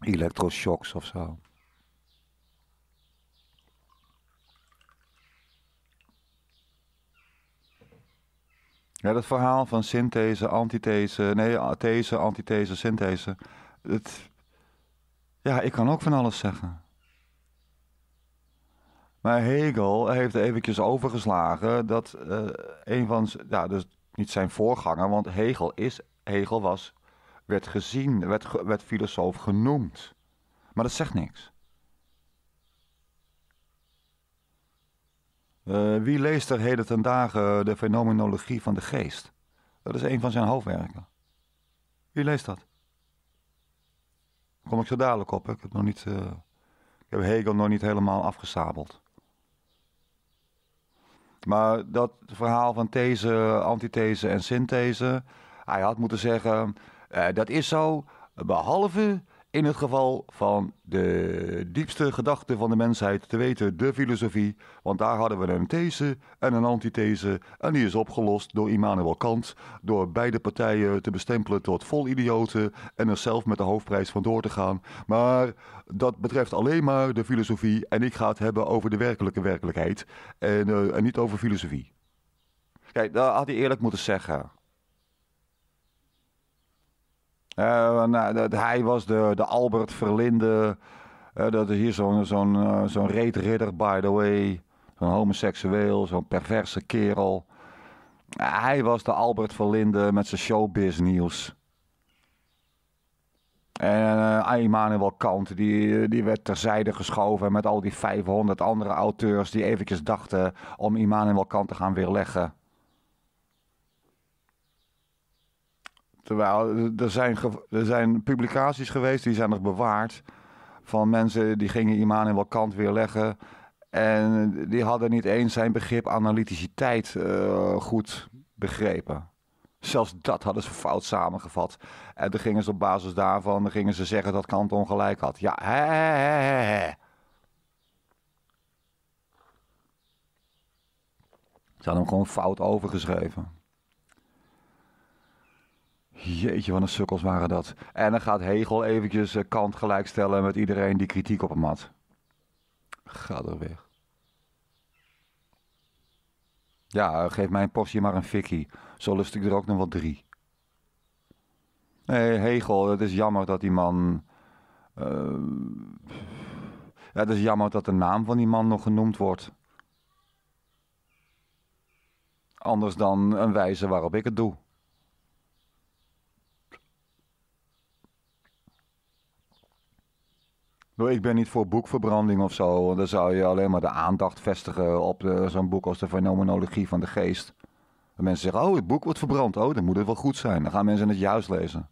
S1: Elektroshocks of zo. Ja, dat verhaal van synthese, antithese, nee, these, antithese, synthese. Het, ja, ik kan ook van alles zeggen. Maar Hegel heeft eventjes overgeslagen dat eh, een van, ja, dus niet zijn voorganger, want Hegel is, Hegel was, werd gezien, werd, werd filosoof genoemd. Maar dat zegt niks. Eh, wie leest er heden ten dagen de fenomenologie van de geest? Dat is een van zijn hoofdwerken. Wie leest dat? Kom ik zo dadelijk op. Ik, heb nog niet, eh, ik heb Hegel nog niet helemaal afgesabeld. Maar dat verhaal van these, antithese en synthese. Hij had moeten zeggen: eh, dat is zo, behalve in het geval van de diepste gedachte van de mensheid, te weten de filosofie, want daar hadden we een these en een antithese en die is opgelost door Immanuel Kant, door beide partijen te bestempelen tot vol idioten en er zelf met de hoofdprijs vandoor te gaan. Maar dat betreft alleen maar de filosofie en ik ga het hebben over de werkelijke werkelijkheid en, eh, en niet over filosofie. Kijk, dat had hij eerlijk moeten zeggen. Eh, nou, dat, hij was de, de Albert Verlinde. Eh, dat is hier zo'n eh, zo'n reetridder, by the way. Zo'n homoseksueel, zo'n perverse kerel. hij was de Albert Verlinde met zijn showbiz nieuws. En uh, Immanuel Kant, die, die werd terzijde geschoven met al die 500 andere auteurs die eventjes dachten om Immanuel Kant te gaan weerleggen. Terwijl er zijn, er zijn publicaties geweest, die zijn nog bewaard. Van mensen die gingen Iman wel kant weer leggen. En die hadden niet eens zijn begrip analyticiteit uh, goed begrepen. Zelfs dat hadden ze fout samengevat. En dan gingen ze op basis daarvan gingen ze zeggen dat Kant ongelijk had. Ja, hè, hè, hè. Ze hadden hem gewoon fout overgeschreven. Jeetje, wat een sukkels waren dat. En dan gaat Hegel eventjes eh, Kant gelijkstellen met iedereen die kritiek op hem had. Ga er weg. Ja, eh, geef mijn portie maar een fikkie. Zo lust ik er ook nog wel drie. Nee, Hegel, het is jammer dat die man... Eh, het is jammer dat de naam van die man nog genoemd wordt. Anders dan een wijze waarop ik het doe. Ik ben niet voor boekverbranding of zo. Dan zou je alleen maar de aandacht vestigen op eh, zo'n boek als de fenomenologie van de geest. En mensen zeggen, oh, het boek wordt verbrand. Oh, dan moet het wel goed zijn. Dan gaan mensen het juist lezen.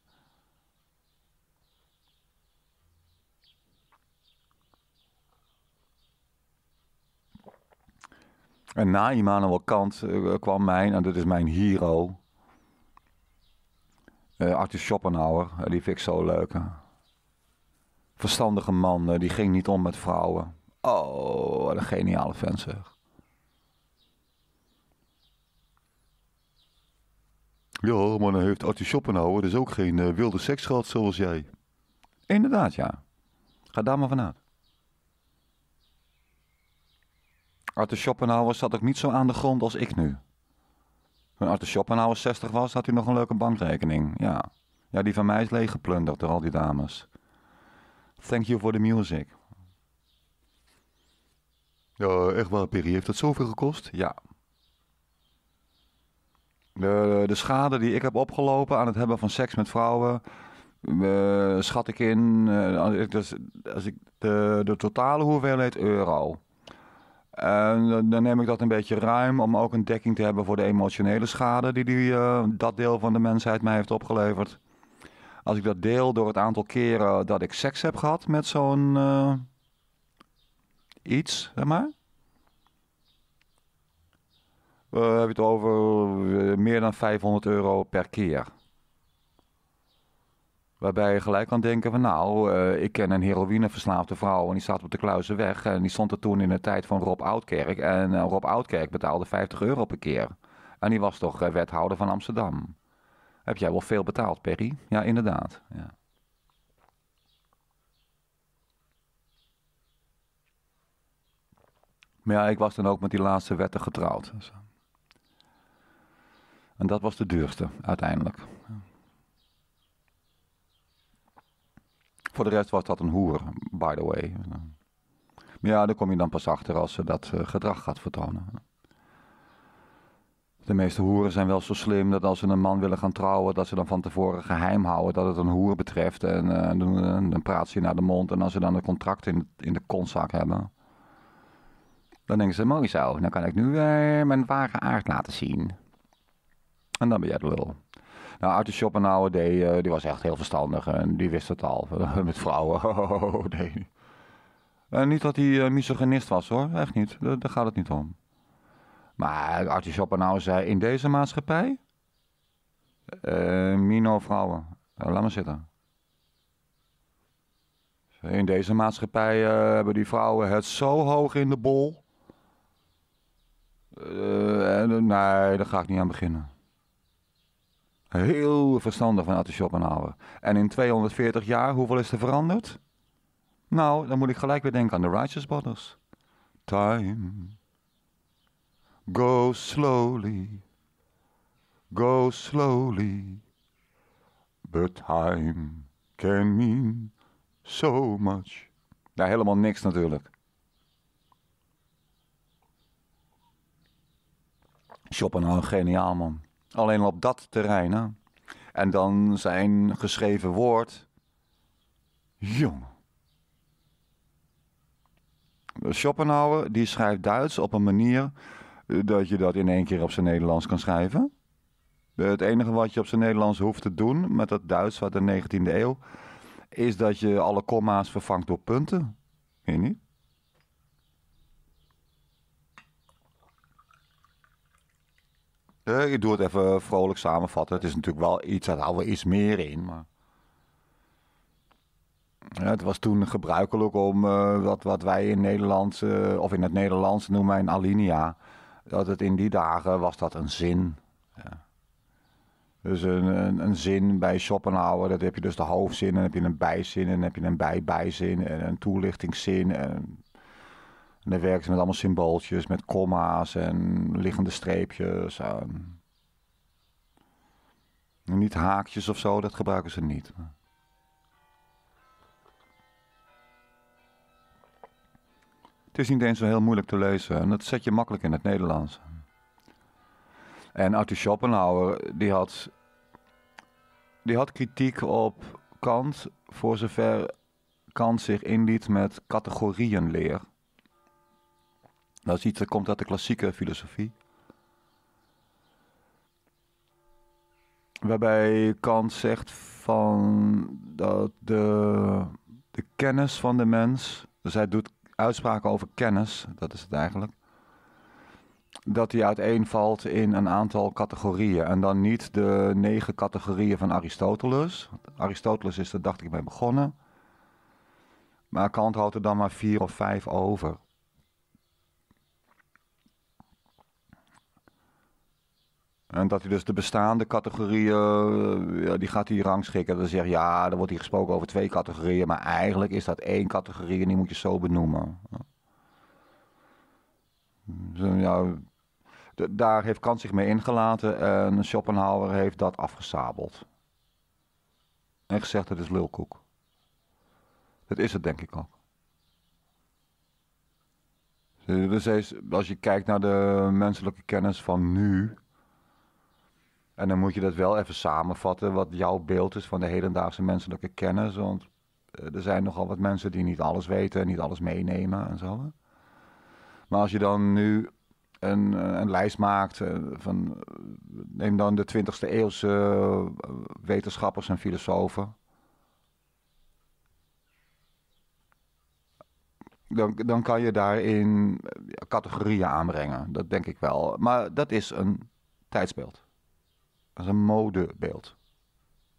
S1: En na Immanuel Kant eh, kwam mijn, en dat is mijn hero, eh, Arthur Schopenhauer. die vind ik zo leuk verstandige man, eh, die ging niet om met vrouwen. Oh, wat een geniale vent zeg. Ja, maar dan heeft Artie Schopenhauer dus ook geen eh, wilde seks gehad zoals jij. Inderdaad, ja. Ga daar maar vanuit. Arthur Schopenhauer zat ook niet zo aan de grond als ik nu. Toen Arthur Schopenhauer 60 was, had hij nog een leuke bankrekening. Ja, ja die van mij is leeggeplunderd door al die dames. Thank you for the music. Ja, echt waar, Perry. Heeft dat zoveel gekost? Ja. De, de schade die ik heb opgelopen aan het hebben van seks met vrouwen... Eh, schat ik in, eh, dus, als ik de, de totale hoeveelheid euro. En dan neem ik dat een beetje ruim om ook een dekking te hebben voor de emotionele schade die, die eh, dat deel van de mensheid mij heeft opgeleverd. Als ik dat deel door het aantal keren dat ik seks heb gehad met zo'n eh, iets, zeg maar. We hebben het over eh, meer dan 500 euro per keer. Waarbij je gelijk kan denken van nou, eh, ik ken een heroïneverslaafde vrouw en die staat op de Kluizenweg. En die stond er toen in de tijd van Rob Oudkerk. En Rob Oudkerk betaalde 50 euro per keer. En die was toch wethouder van Amsterdam. Heb jij wel veel betaald, Perry? Ja, inderdaad. Ja. Maar ja, ik was dan ook met die laatste wetten getrouwd. Dus, eh. En dat was de duurste uiteindelijk. Voor de rest was dat een hoer, by the way. Maar ja, daar kom je dan pas achter als ze dat eh, gedrag gaat vertonen de meeste hoeren zijn wel zo slim dat als ze een man willen gaan trouwen, dat ze dan van tevoren geheim houden dat het een hoer betreft. En uh, dan praat ze naar de mond. En als ze dan een contract in, in de kontzak hebben, dan denken ze, mooi zo, dan nou kan ik nu weer eh, mijn ware aard laten zien. En dan ben jij de lul. Nou, Arthur Schopenhauer, die, uh, die was echt heel verstandig en die wist het al. <laughs> Met vrouwen, <laughs> oh, nee. En niet dat hij uh, misogynist was hoor, echt niet. daar gaat het niet om. Maar Artie Schopenhauer zei, in deze maatschappij, eh, mino vrouwen, eh, laat maar zitten. In deze maatschappij eh, hebben die vrouwen het zo hoog in de bol. nee, daar ga ik niet aan beginnen. Heel verstandig van Artie Schopenhauer. En in 240 jaar, hoeveel is er veranderd? Nou, dan moet ik gelijk weer denken aan de Righteous Brothers. Time Go slowly, go slowly, but time can mean so much. Ja, nou, helemaal niks natuurlijk. Schopenhauer, geniaal man. Alleen op dat terrein, hè? En dan zijn geschreven woord. Jong. Schopenhauer die schrijft Duits op een manier dat je dat in één keer op zijn Nederlands kan schrijven. Eh, het enige wat je op zijn Nederlands hoeft te doen met dat Duits van de 19e eeuw, is dat je alle komma's vervangt door punten. Weet je niet? Eh, ik doe het even vrolijk samenvatten. Het is natuurlijk wel iets, daar houden we iets meer in. Maar... Ja, het was toen gebruikelijk om eh, wat, wat wij in Nederland uh, of in het Nederlands noemen een alinea dat het in die dagen was dat een zin. Ja. Dus een, een, een, zin bij Schopenhauer, dat heb je dus de hoofdzin, en dan heb je een bijzin, en dan heb je een bijbijzin, en een toelichtingszin. En, en dan werken ze met allemaal symbooltjes, met komma's en liggende streepjes. En niet haakjes of zo, dat gebruiken ze niet. Het is niet eens zo heel moeilijk te lezen en dat zet je makkelijk in het Nederlands. En Arthur Schopenhauer, die had, die had kritiek op Kant voor zover Kant zich inliet met categorieënleer. Dat is iets dat komt uit de klassieke filosofie. Waarbij Kant zegt van dat de, de kennis van de mens, dus hij doet uitspraken over kennis, dat is het eigenlijk. Dat die uiteenvalt in een aantal categorieën. En dan niet de negen categorieën van Aristoteles. Aristoteles is er, dacht ik, mee begonnen. Maar Kant houdt er dan maar vier of vijf over. En dat hij dus de bestaande categorieën, eh, ja, die gaat hij rangschikken. Dan zegt ja, dan wordt hier gesproken over twee categorieën, maar eigenlijk is dat één categorie en die moet je zo benoemen. Ja, dus, daar heeft Kant zich mee ingelaten en Schopenhauer heeft dat afgesabeld. En gezegd, het is lulkoek. Dat is het denk ik ook. Dus, eh, dus eh, als je kijkt naar de menselijke kennis van nu, en dan moet je dat wel even samenvatten, wat jouw beeld is van de hedendaagse menselijke kennis. Want eh, er zijn nogal wat mensen die niet alles weten en niet alles meenemen en zo. Maar als je dan nu een, eh, een lijst maakt eh, van. neem dan de 20e eeuwse wetenschappers en filosofen. Dan, dan kan je daarin categorieën aanbrengen. Dat denk ik wel. Maar dat is een tijdsbeeld. Dat is een modebeeld.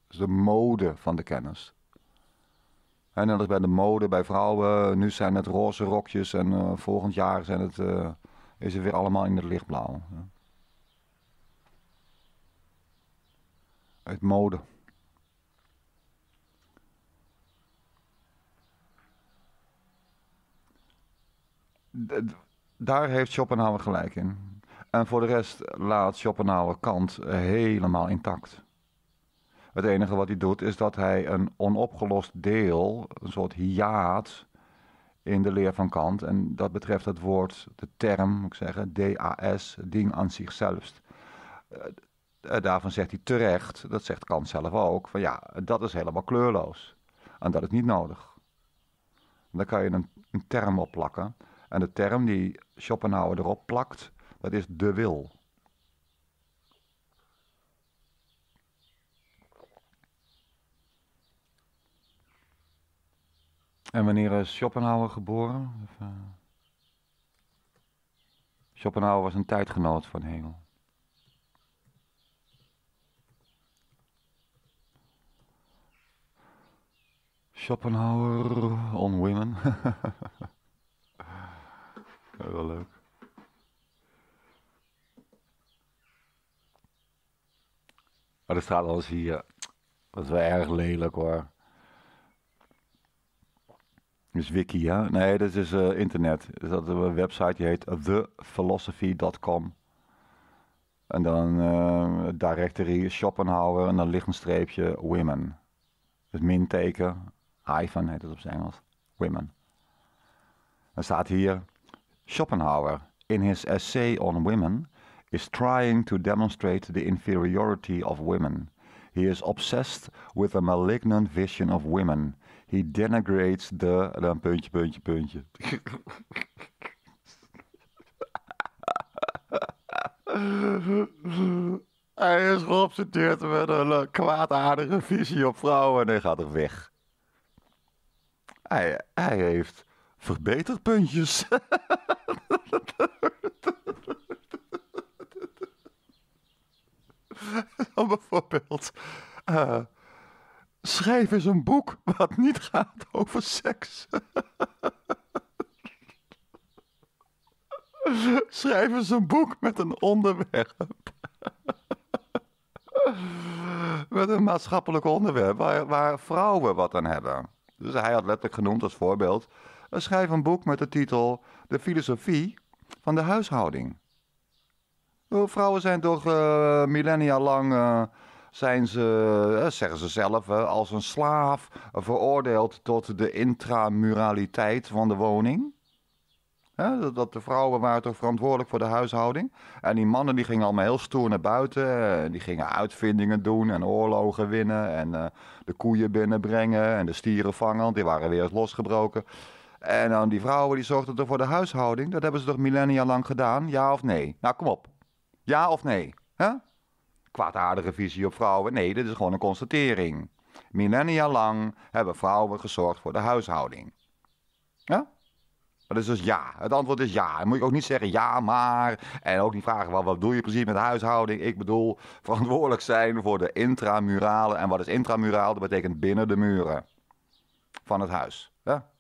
S1: Dat is de mode van de kennis. En net als bij de mode, bij vrouwen, eh, nu zijn het roze rokjes en eh, volgend jaar zijn het, eh, is het weer allemaal in het lichtblauw. Ja. Het mode. daar heeft Schopenhauer gelijk in. En voor de rest laat Schopenhauer Kant helemaal intact. Het enige wat hij doet is dat hij een onopgelost deel, een soort hiaat in de leer van Kant. En dat betreft het woord, de term, moet ik zeggen, DAS, ding aan zichzelf. Eh, eh, daarvan zegt hij terecht, dat zegt Kant zelf ook, van ja, dat is helemaal kleurloos. En dat is niet nodig. Dan kan je een, een term opplakken En de term die Schopenhauer erop plakt, dat is de wil? En wanneer is Schopenhauer geboren? Of, eh, Schopenhauer was een tijdgenoot van Hegel. Schopenhauer on women. <laughs> Wel leuk. Maar staat staat alles hier, dat is wel erg lelijk hoor. Is wiki, hè? Nee, eh, dat is internet. dat is een website die heet thephilosophy.com. En dan eh, directory Schopenhauer en dan ligt een streepje women. Het dus minteken, hyphen heet het op zijn Engels. Women. Dan staat hier Schopenhauer in his essay on women is trying to demonstrate the inferiority of women. He is obsessed with a malignant vision of women. He denigrates the. Dan puntje, puntje, puntje. <laughs> Hij is geobsedeerd met een eh, kwaadaardige visie op vrouwen en hij gaat er weg. Hij, hij heeft puntjes. <laughs> <laughs> bijvoorbeeld. Uh, schrijf eens een boek wat niet gaat over seks. <laughs> schrijf eens een boek met een onderwerp. <laughs> met een maatschappelijk onderwerp waar, waar vrouwen wat aan hebben. Dus hij had letterlijk genoemd als voorbeeld. Eh, schrijf een boek met de titel De filosofie van de huishouding. Nou, vrouwen zijn toch eh, millennia lang, eh, zijn ze, eh, zeggen ze zelf, als een slaaf veroordeeld tot de intramuraliteit van de woning. dat de vrouwen waren toch verantwoordelijk voor de huishouding. En die mannen die gingen allemaal heel stoer naar buiten. die gingen uitvindingen doen en oorlogen winnen. En de koeien binnenbrengen en de stieren vangen. Want die waren weer eens losgebroken. En dan die vrouwen die zorgden toch voor de huishouding. Dat hebben ze toch millennia lang gedaan? Ja of nee? Nou, kom op. Ja of nee? Huh? Kwaadaardige visie op vrouwen? Nee, dit is gewoon een constatering. Millennia lang hebben vrouwen gezorgd voor de huishouding. Ja? Dat is dus ja. Het antwoord is ja. En moet je ook niet zeggen ja, maar. En ook niet vragen wat, wat doe je precies met huishouding. Ik bedoel <laughs> verantwoordelijk zijn voor de intramurale. En wat is intramuraal? Dat betekent binnen de muren van het huis. Ja?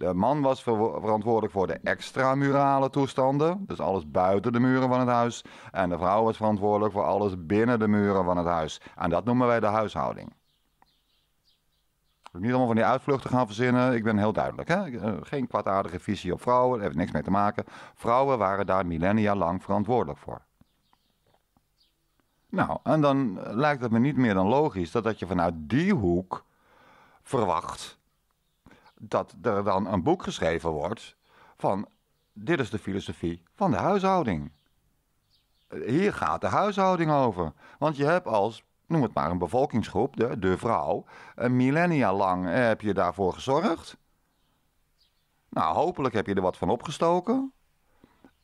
S1: De man was verantwoordelijk voor de extramurale toestanden, dus alles buiten de muren van het huis. En de vrouw was verantwoordelijk voor alles binnen de muren van het huis. En dat noemen wij de huishouding. Ik moet niet allemaal van die uitvluchten gaan verzinnen. Ik ben heel duidelijk. Hè? Eh, geen kwaadaardige visie op vrouwen. Dat heeft niks mee te maken. Vrouwen waren daar millennia lang verantwoordelijk voor. Nou, en dan lijkt het me niet meer dan logisch dat, dat je vanuit die hoek verwacht dat er dan een boek geschreven wordt van dit is de filosofie van de huishouding. Hier gaat de huishouding over. Want je hebt als, noem het maar een bevolkingsgroep, de, de vrouw, een millennia lang heb je daarvoor gezorgd. Nou, hopelijk heb je er wat van opgestoken.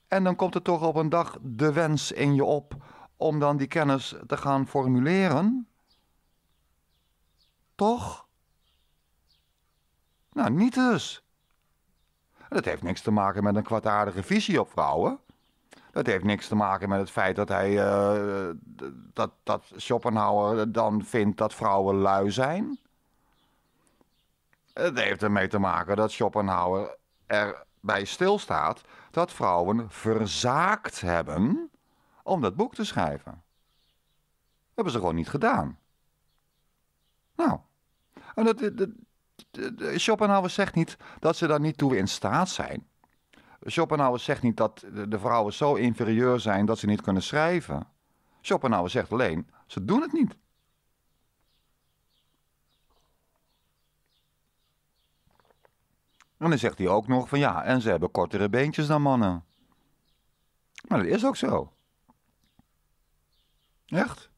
S1: En dan komt er toch op een dag de wens in je op om dan die kennis te gaan formuleren. Toch? Nou, niet dus. Dat heeft niks te maken met een kwartaardige visie op vrouwen. Dat heeft niks te maken met het feit dat hij eh, dat, dat Schopenhauer dan vindt dat vrouwen lui zijn. Het heeft ermee te maken dat Schopenhauer erbij stilstaat dat vrouwen verzaakt hebben om dat boek te schrijven. Dat hebben ze gewoon niet gedaan. Nou, en dat, dat, Schopenhauer zegt niet dat ze daar niet toe in staat zijn. Schopenhauer zegt niet dat de vrouwen zo inferieur zijn dat ze niet kunnen schrijven. Schopenhauer zegt alleen, ze doen het niet. En dan zegt hij ook nog van ja, en ze hebben kortere beentjes dan mannen. Maar dat is ook zo. Echt?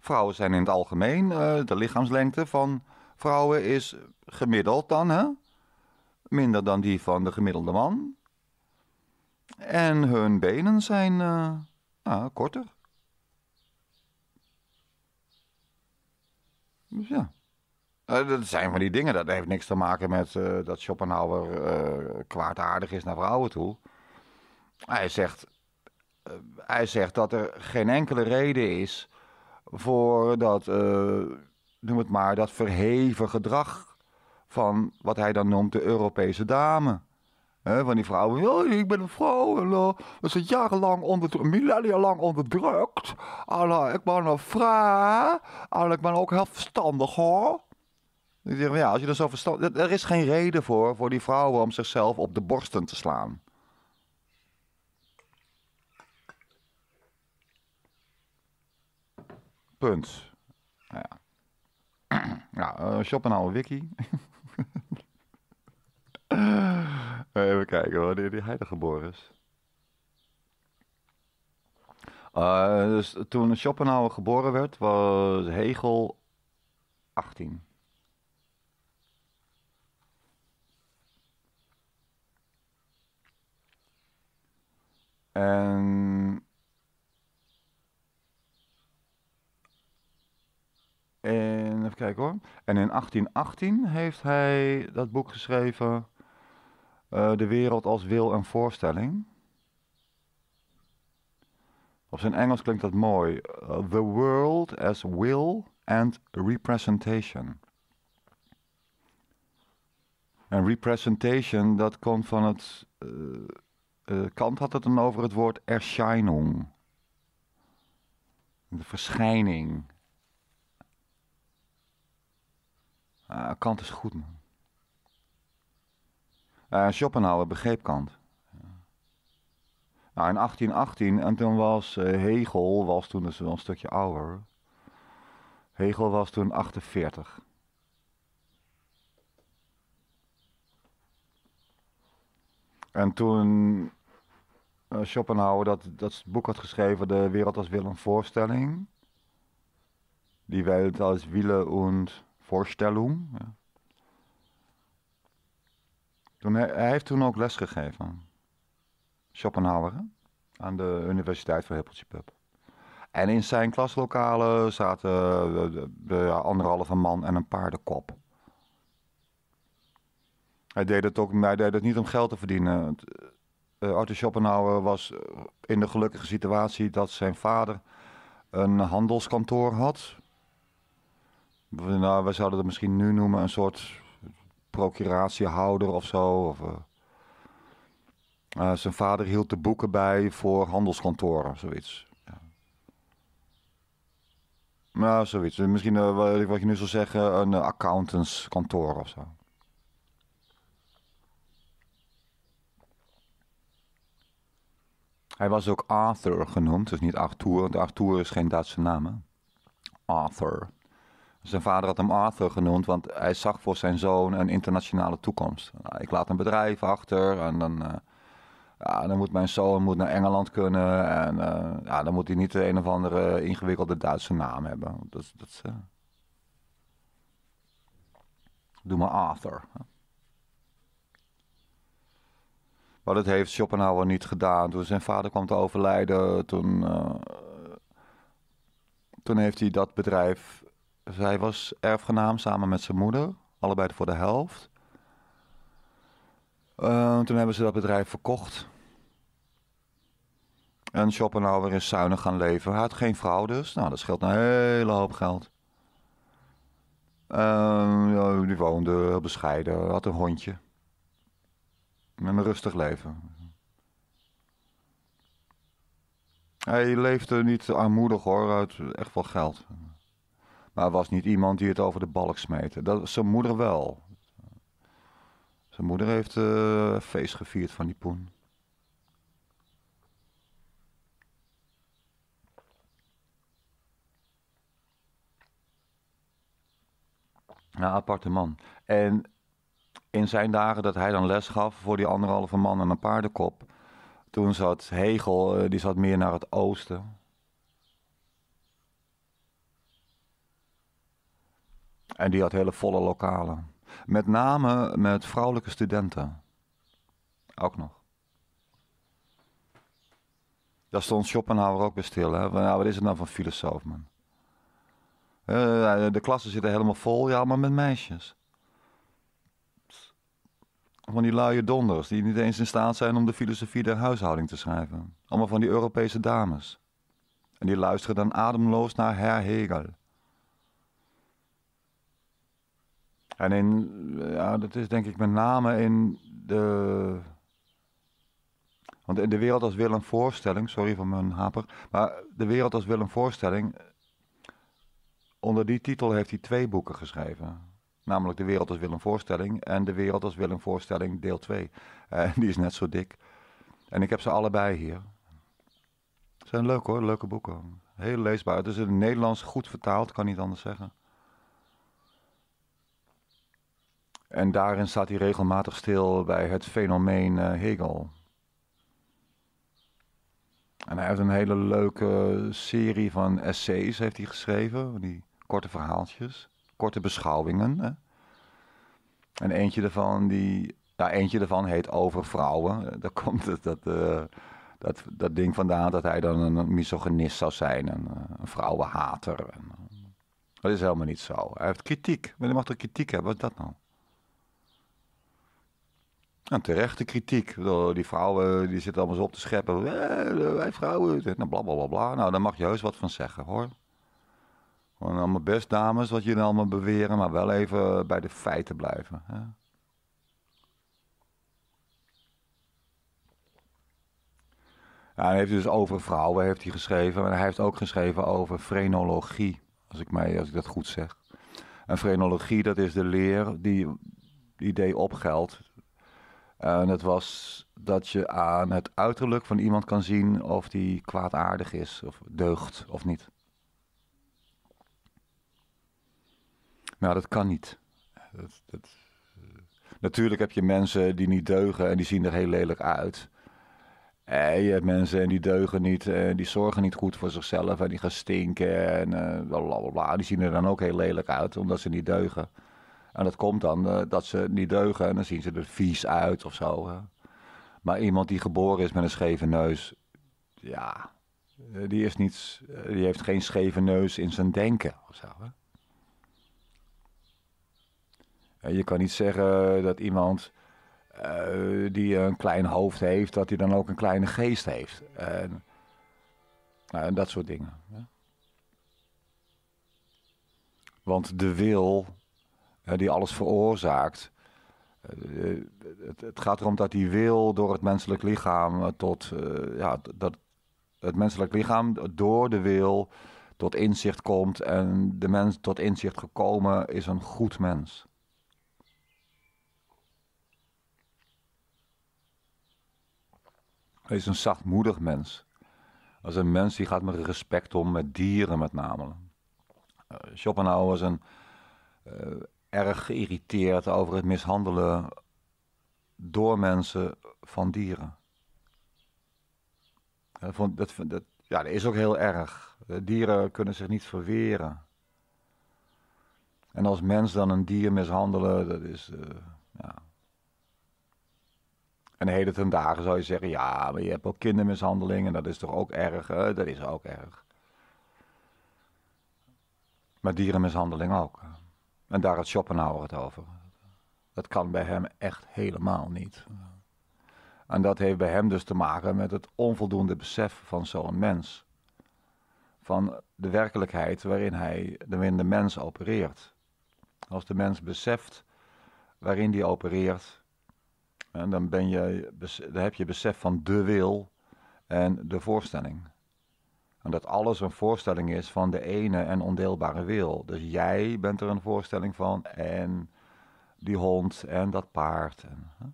S1: Vrouwen zijn in het algemeen eh, de lichaamslengte van vrouwen is gemiddeld dan, hè? minder dan die van de gemiddelde man. En hun benen zijn uh, nou, korter. Dus ja. Uh, dat zijn van die dingen. Dat heeft niks te maken met eh, dat Schopenhauer kwaadaardig is naar vrouwen toe. Hij zegt, hij zegt dat er geen enkele reden is voordat noem het maar, dat verheven gedrag van wat hij dan noemt de Europese dame. He, van die vrouwen, ik ben een vrouw en uh, we zijn jarenlang millennia lang onderdrukt. En, eh, ik ben een vrouw en ik ben ook heel verstandig hoor. Ik zeg, ja, als je dan zo verstandig... Er is geen reden voor, voor die vrouwen om zichzelf op de borsten te slaan. Punt. Nou ja. <clears throat> ja, uh, shop een oude wiki. <laughs> Eh, even kijken wanneer die heilige geboren is. Uh, eh, dus toen Schopenhauer geboren werd, was Hegel 18. En En even kijken hoor. En in 1818 heeft hij dat boek geschreven. Eh, de wereld als wil en voorstelling. Op zijn Engels klinkt dat mooi. Eh, the world as will and representation. En representation, dat komt van het. Eh, Kant had het dan over het woord erscheinung. De verschijning. Eh, Kant is goed, man. Eh, Schopenhauer begreep Kant. Nou, in 1818, en toen was eh, Hegel, was toen dus wel een stukje ouder. Hegel was toen 48. En toen Schopenhauer dat, dat boek had geschreven, De wereld als wil een voorstelling. Die wereld als Wille und Voorstellung. Toen, hij heeft toen ook les gegeven. Schopenhauer, aan de Universiteit van Pub. En in zijn klaslokalen zaten de anderhalve man en een paardenkop. Hij deed het ook hij deed het niet om geld te verdienen. Eh, Arthur Schopenhauer was in de gelukkige situatie dat zijn vader een handelskantoor had we, nou, zouden het misschien nu noemen een soort procuratiehouder of zo. Of, eh, eh, zijn vader hield de boeken bij voor handelskantoren, zoiets. Ja. Nou, zoiets. Misschien eh, wat je nu zou zeggen, een accountantskantoor of zo. Hij was ook Arthur genoemd, dus niet Arthur. Want Arthur is geen Duitse naam. Arthur. Zijn vader had hem Arthur genoemd, want hij zag voor zijn zoon een internationale toekomst. Nou, ik laat een bedrijf achter en dan, eh, ja, dan moet mijn zoon moet naar Engeland kunnen. En eh, ja, dan moet hij niet een of andere ingewikkelde Duitse naam hebben. Dat, eh, Doe maar Arthur. Maar dat heeft Schopenhauer niet gedaan. Toen zijn vader kwam te overlijden, toen, toen heeft hij dat bedrijf zij was erfgenaam samen met zijn moeder, allebei voor de helft. Eh, toen hebben ze dat bedrijf verkocht. En Schopenhauer nou is zuinig gaan leven. Hij had geen vrouw dus. Nou, dat scheelt een hele hoop geld. Eh, die woonde heel bescheiden, had een hondje. Met een rustig leven. Hij leefde niet armoedig hoor, uit echt wel geld. Maar was niet iemand die het over de balk smeet. Dat, zijn moeder wel. Zijn moeder heeft uh, feest gevierd van die poen. Een aparte man. En in zijn dagen dat hij dan les gaf voor die anderhalve man en een paardenkop. Toen zat Hegel, eh, die zat meer naar het oosten. En die had hele volle lokalen. Met name met vrouwelijke studenten. Ook nog. Daar stond Schopenhauer ook bij stil. Hè? Van, wat is het nou van filosoof, man? Eh, de klassen zitten helemaal vol, ja, maar met meisjes. Van die luie donders die niet eens in staat zijn om de filosofie der huishouding te schrijven. Allemaal van die Europese dames. En die luisteren dan ademloos naar Herr Hegel. En in, ja, dat is denk ik met name in de. Want in de wereld als Willem Voorstelling, sorry voor mijn haper. Maar de wereld als Willem Voorstelling. Onder die titel heeft hij twee boeken geschreven. Namelijk De Wereld als Willem Voorstelling en De Wereld als Willem Voorstelling deel 2. En eh, <laughs> die is net zo dik. En ik heb ze allebei hier. Zijn leuk hoor, leuke boeken. Heel leesbaar. Het is in het Nederlands goed vertaald, kan niet anders zeggen. En daarin staat hij regelmatig stil bij het fenomeen eh, Hegel. En hij heeft een hele leuke serie van essays heeft hij geschreven, die korte verhaaltjes, korte beschouwingen. Hè. En eentje daarvan, die, nou, eentje daarvan heet Over Vrouwen. Eh, daar komt dat, eh, dat, dat ding vandaan dat hij dan een misogynist zou zijn, een, een vrouwenhater. En, dat is helemaal niet zo. Hij heeft kritiek, maar hij mag toch kritiek hebben, wat is dat nou? Nou, terechte kritiek. Die vrouwen die zitten allemaal zo op te scheppen. Eh, wij vrouwen, nou, bla, bla, Nou, daar mag je heus wat van zeggen, hoor. Gewoon allemaal best, dames, wat jullie allemaal beweren. Maar wel even bij de feiten blijven. Hè? hij heeft dus over vrouwen heeft hij geschreven. maar hij heeft ook geschreven over frenologie. Als ik, mij, als ik dat goed zeg. En frenologie, dat is de leer die idee opgeldt. Eh, en dat was dat je aan het uiterlijk van iemand kan zien of die kwaadaardig is, of deugt of niet. Nou, dat kan niet. Dat, dat... Eh, natuurlijk heb je mensen die niet deugen en die zien er heel lelijk uit. En eh, je hebt mensen en die deugen niet, en die zorgen niet goed voor zichzelf en die gaan stinken en uh, blablabla. Die zien er dan ook heel lelijk uit omdat ze niet deugen. En dat komt dan eh, dat ze niet deugen en dan zien ze er vies uit of zo. Maar iemand die geboren is met een scheve neus, ja, eh, die, is niet, eh, die heeft geen scheve neus in zijn denken of zo. En je kan niet zeggen dat iemand die een klein hoofd heeft, dat hij dan ook een kleine geest heeft. En, nou, en dat soort dingen. Want de wil die alles veroorzaakt. Eh, het, het, gaat erom dat die wil door het menselijk lichaam eh, tot eh, ja, dat het menselijk lichaam door de wil tot inzicht komt en de mens tot inzicht gekomen is een goed mens. Hij is een zachtmoedig mens. Als is een mens die gaat met respect om, met dieren met name. Schopenhauer was een erg geïrriteerd over het mishandelen door mensen van dieren. Dat, dat, dat, ja, dat is ook heel erg. Dieren kunnen zich niet verweren. En als mens dan een dier mishandelen, dat is. Uh, ja. En heden ten dagen zou je zeggen: ja, maar je hebt ook kindermishandeling en dat is toch ook erg? Dat is ook erg. Maar dierenmishandeling ook. En daar had Schopenhauer het over. Dat kan bij hem echt helemaal niet. En dat heeft bij hem dus te maken met het onvoldoende besef van zo'n mens. Van de werkelijkheid waarin, hij, de mens opereert. Als de mens beseft waarin die opereert, dan, ben je, dan heb je besef van de wil en de voorstelling. En dat alles een voorstelling is van de ene en ondeelbare wil. Dus jij bent er een voorstelling van en die hond en dat paard. En, hè?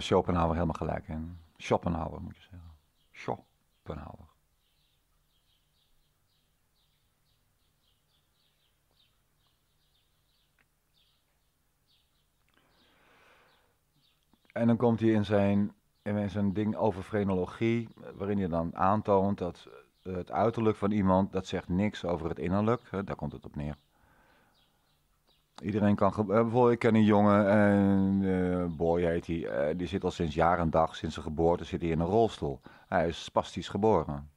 S1: Schopenhauer helemaal gelijk in. Schopenhauer moet je zeggen. Schopenhauer. En dan komt hij in zijn, in zijn ding over frenologie, waarin hij dan aantoont dat eh, het uiterlijk van iemand, dat zegt niks over het innerlijk. Daar komt het op neer. Iedereen kan. Eh, bijvoorbeeld, ik ken een jongen, en eh, Boy heet hij. die zit al sinds jaar en dag, sinds zijn geboorte, zit hij in een rolstoel. Hij is spastisch geboren.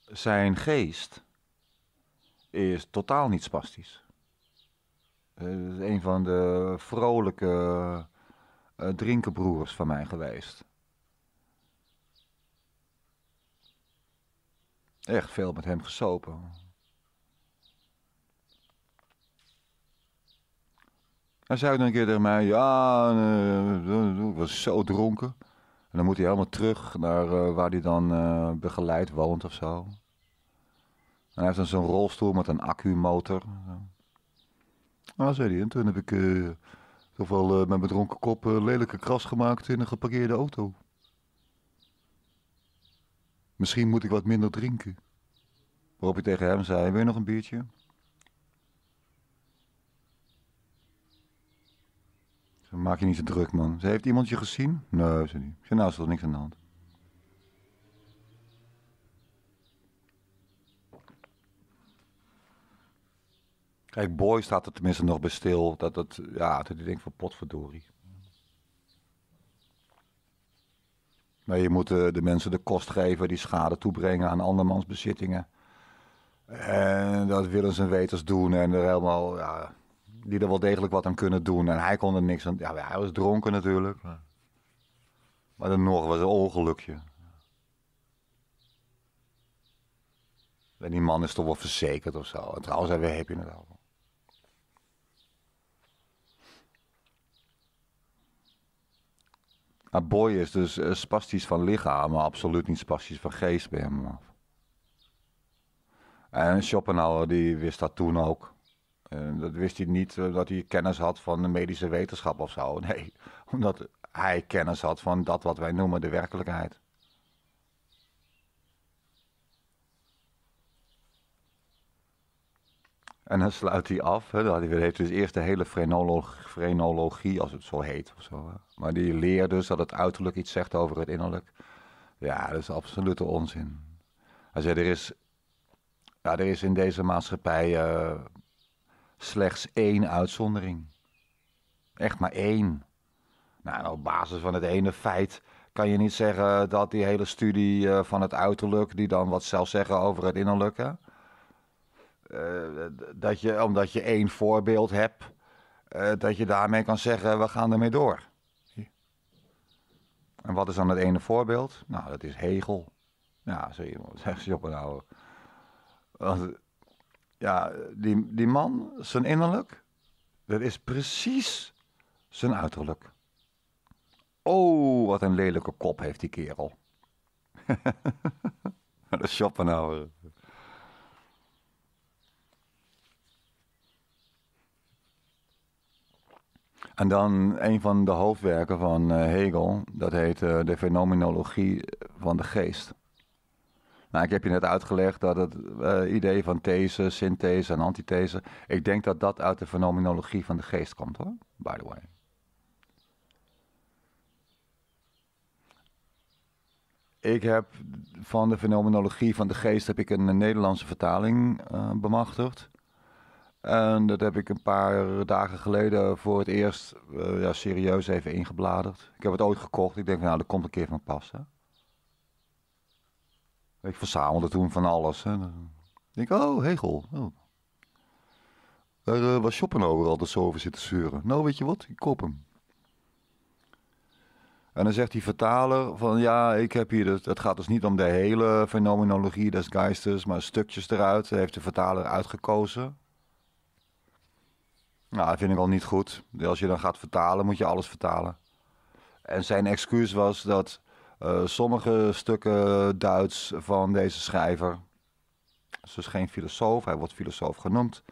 S1: Zijn geest is totaal niet spastisch. Het is een van de vrolijke uh, van mij geweest. Echt veel met hem gesopen. Hij zei dan een keer tegen mij, ja, uh, eh, ik eh, was zo dronken. En dan moet hij helemaal terug naar waar hij dan begeleid woont of zo. En hij heeft dan zo'n rolstoel met een accu-motor. Ah, zei hij, en toen heb ik toch wel eh, met mijn dronken kop eh, lelijke kras gemaakt in een geparkeerde auto. Misschien moet ik wat minder drinken. Waarop ik tegen hem zei, wil je nog een biertje? Maak je niet zo druk, man. Ze heeft iemand je gezien? Nee, ze niet. Ze naast nou, niks aan de hand. Kijk, Boy staat er tenminste nog bij stil. Dat het, ja, dat ik denk van potverdorie. Maar je moet eh, de, mensen de kost geven die schade toebrengen aan andermans bezittingen. En dat willen ze weters doen en er helemaal, ja, die er wel degelijk wat aan kunnen doen. En hij kon er niks aan, ja, hij was dronken natuurlijk. Maar dan nog was een ongelukje. En die man is toch wel verzekerd of zo. En trouwens, hij heb je het over. Maar nou, boy is dus eh, spastisch van lichaam, maar absoluut niet spastisch van geest bij hem. En Schopenhauer die wist dat toen ook. En eh, dat wist hij niet eh, dat hij kennis had van de medische wetenschap of zo. Nee, <laughs> omdat hij kennis had van dat wat wij noemen de werkelijkheid. En dan sluit hij af. Hè. Dat heeft dus eerst de hele frenologie, frenologie, als het zo heet. Of zo, Maar die leert dus dat het uiterlijk iets zegt over het innerlijk. Ja, dat is absolute onzin. Hij zei, er is, ja, er is in deze maatschappij eh, slechts één uitzondering. Echt maar één. Nou, op basis van het ene feit kan je niet zeggen dat die hele studie eh, van het uiterlijk, die dan wat zelf zeggen over het innerlijke, eh, dat je, omdat je één voorbeeld hebt, eh, dat je daarmee kan zeggen, we gaan ermee door. En wat is dan het ene voorbeeld? Nou, dat is Hegel. Ja, zo iemand zegt Schopenhauer. Want, ja, die, die man, zijn innerlijk, dat is precies zijn uiterlijk. Oh, wat een lelijke kop heeft die kerel. <laughs> dat is Schopenhauer. En dan een van de hoofdwerken van eh, Hegel, dat heet eh, De Fenomenologie van de Geest. Nou, ik heb je net uitgelegd dat het eh, idee van these, synthese en antithese. Ik denk dat dat uit de fenomenologie van de geest komt hoor, by the way. Ik heb van de fenomenologie van de geest heb ik een Nederlandse vertaling bemachtigd. En dat heb ik een paar dagen geleden voor het eerst eh, ja, serieus even ingebladerd. Ik heb het ooit gekocht. Ik denk, nou, dat komt een keer van pas. Ik verzamelde toen van alles. Hè? denk oh, hegel. Er oh. eh, was shoppen was Schopenhauer al zo over zitten zeuren. Nou, weet je wat? Ik koop hem. En dan zegt die vertaler van ja, ik heb hier, dus, het gaat dus niet om de hele fenomenologie des geistes, maar stukjes eruit. heeft de vertaler uitgekozen. Nou, dat vind ik wel niet goed. Dus als je dan gaat vertalen, moet je alles vertalen. En zijn excuus was dat eh, sommige stukken Duits van deze schrijver, is dus geen filosoof, hij wordt filosoof genoemd,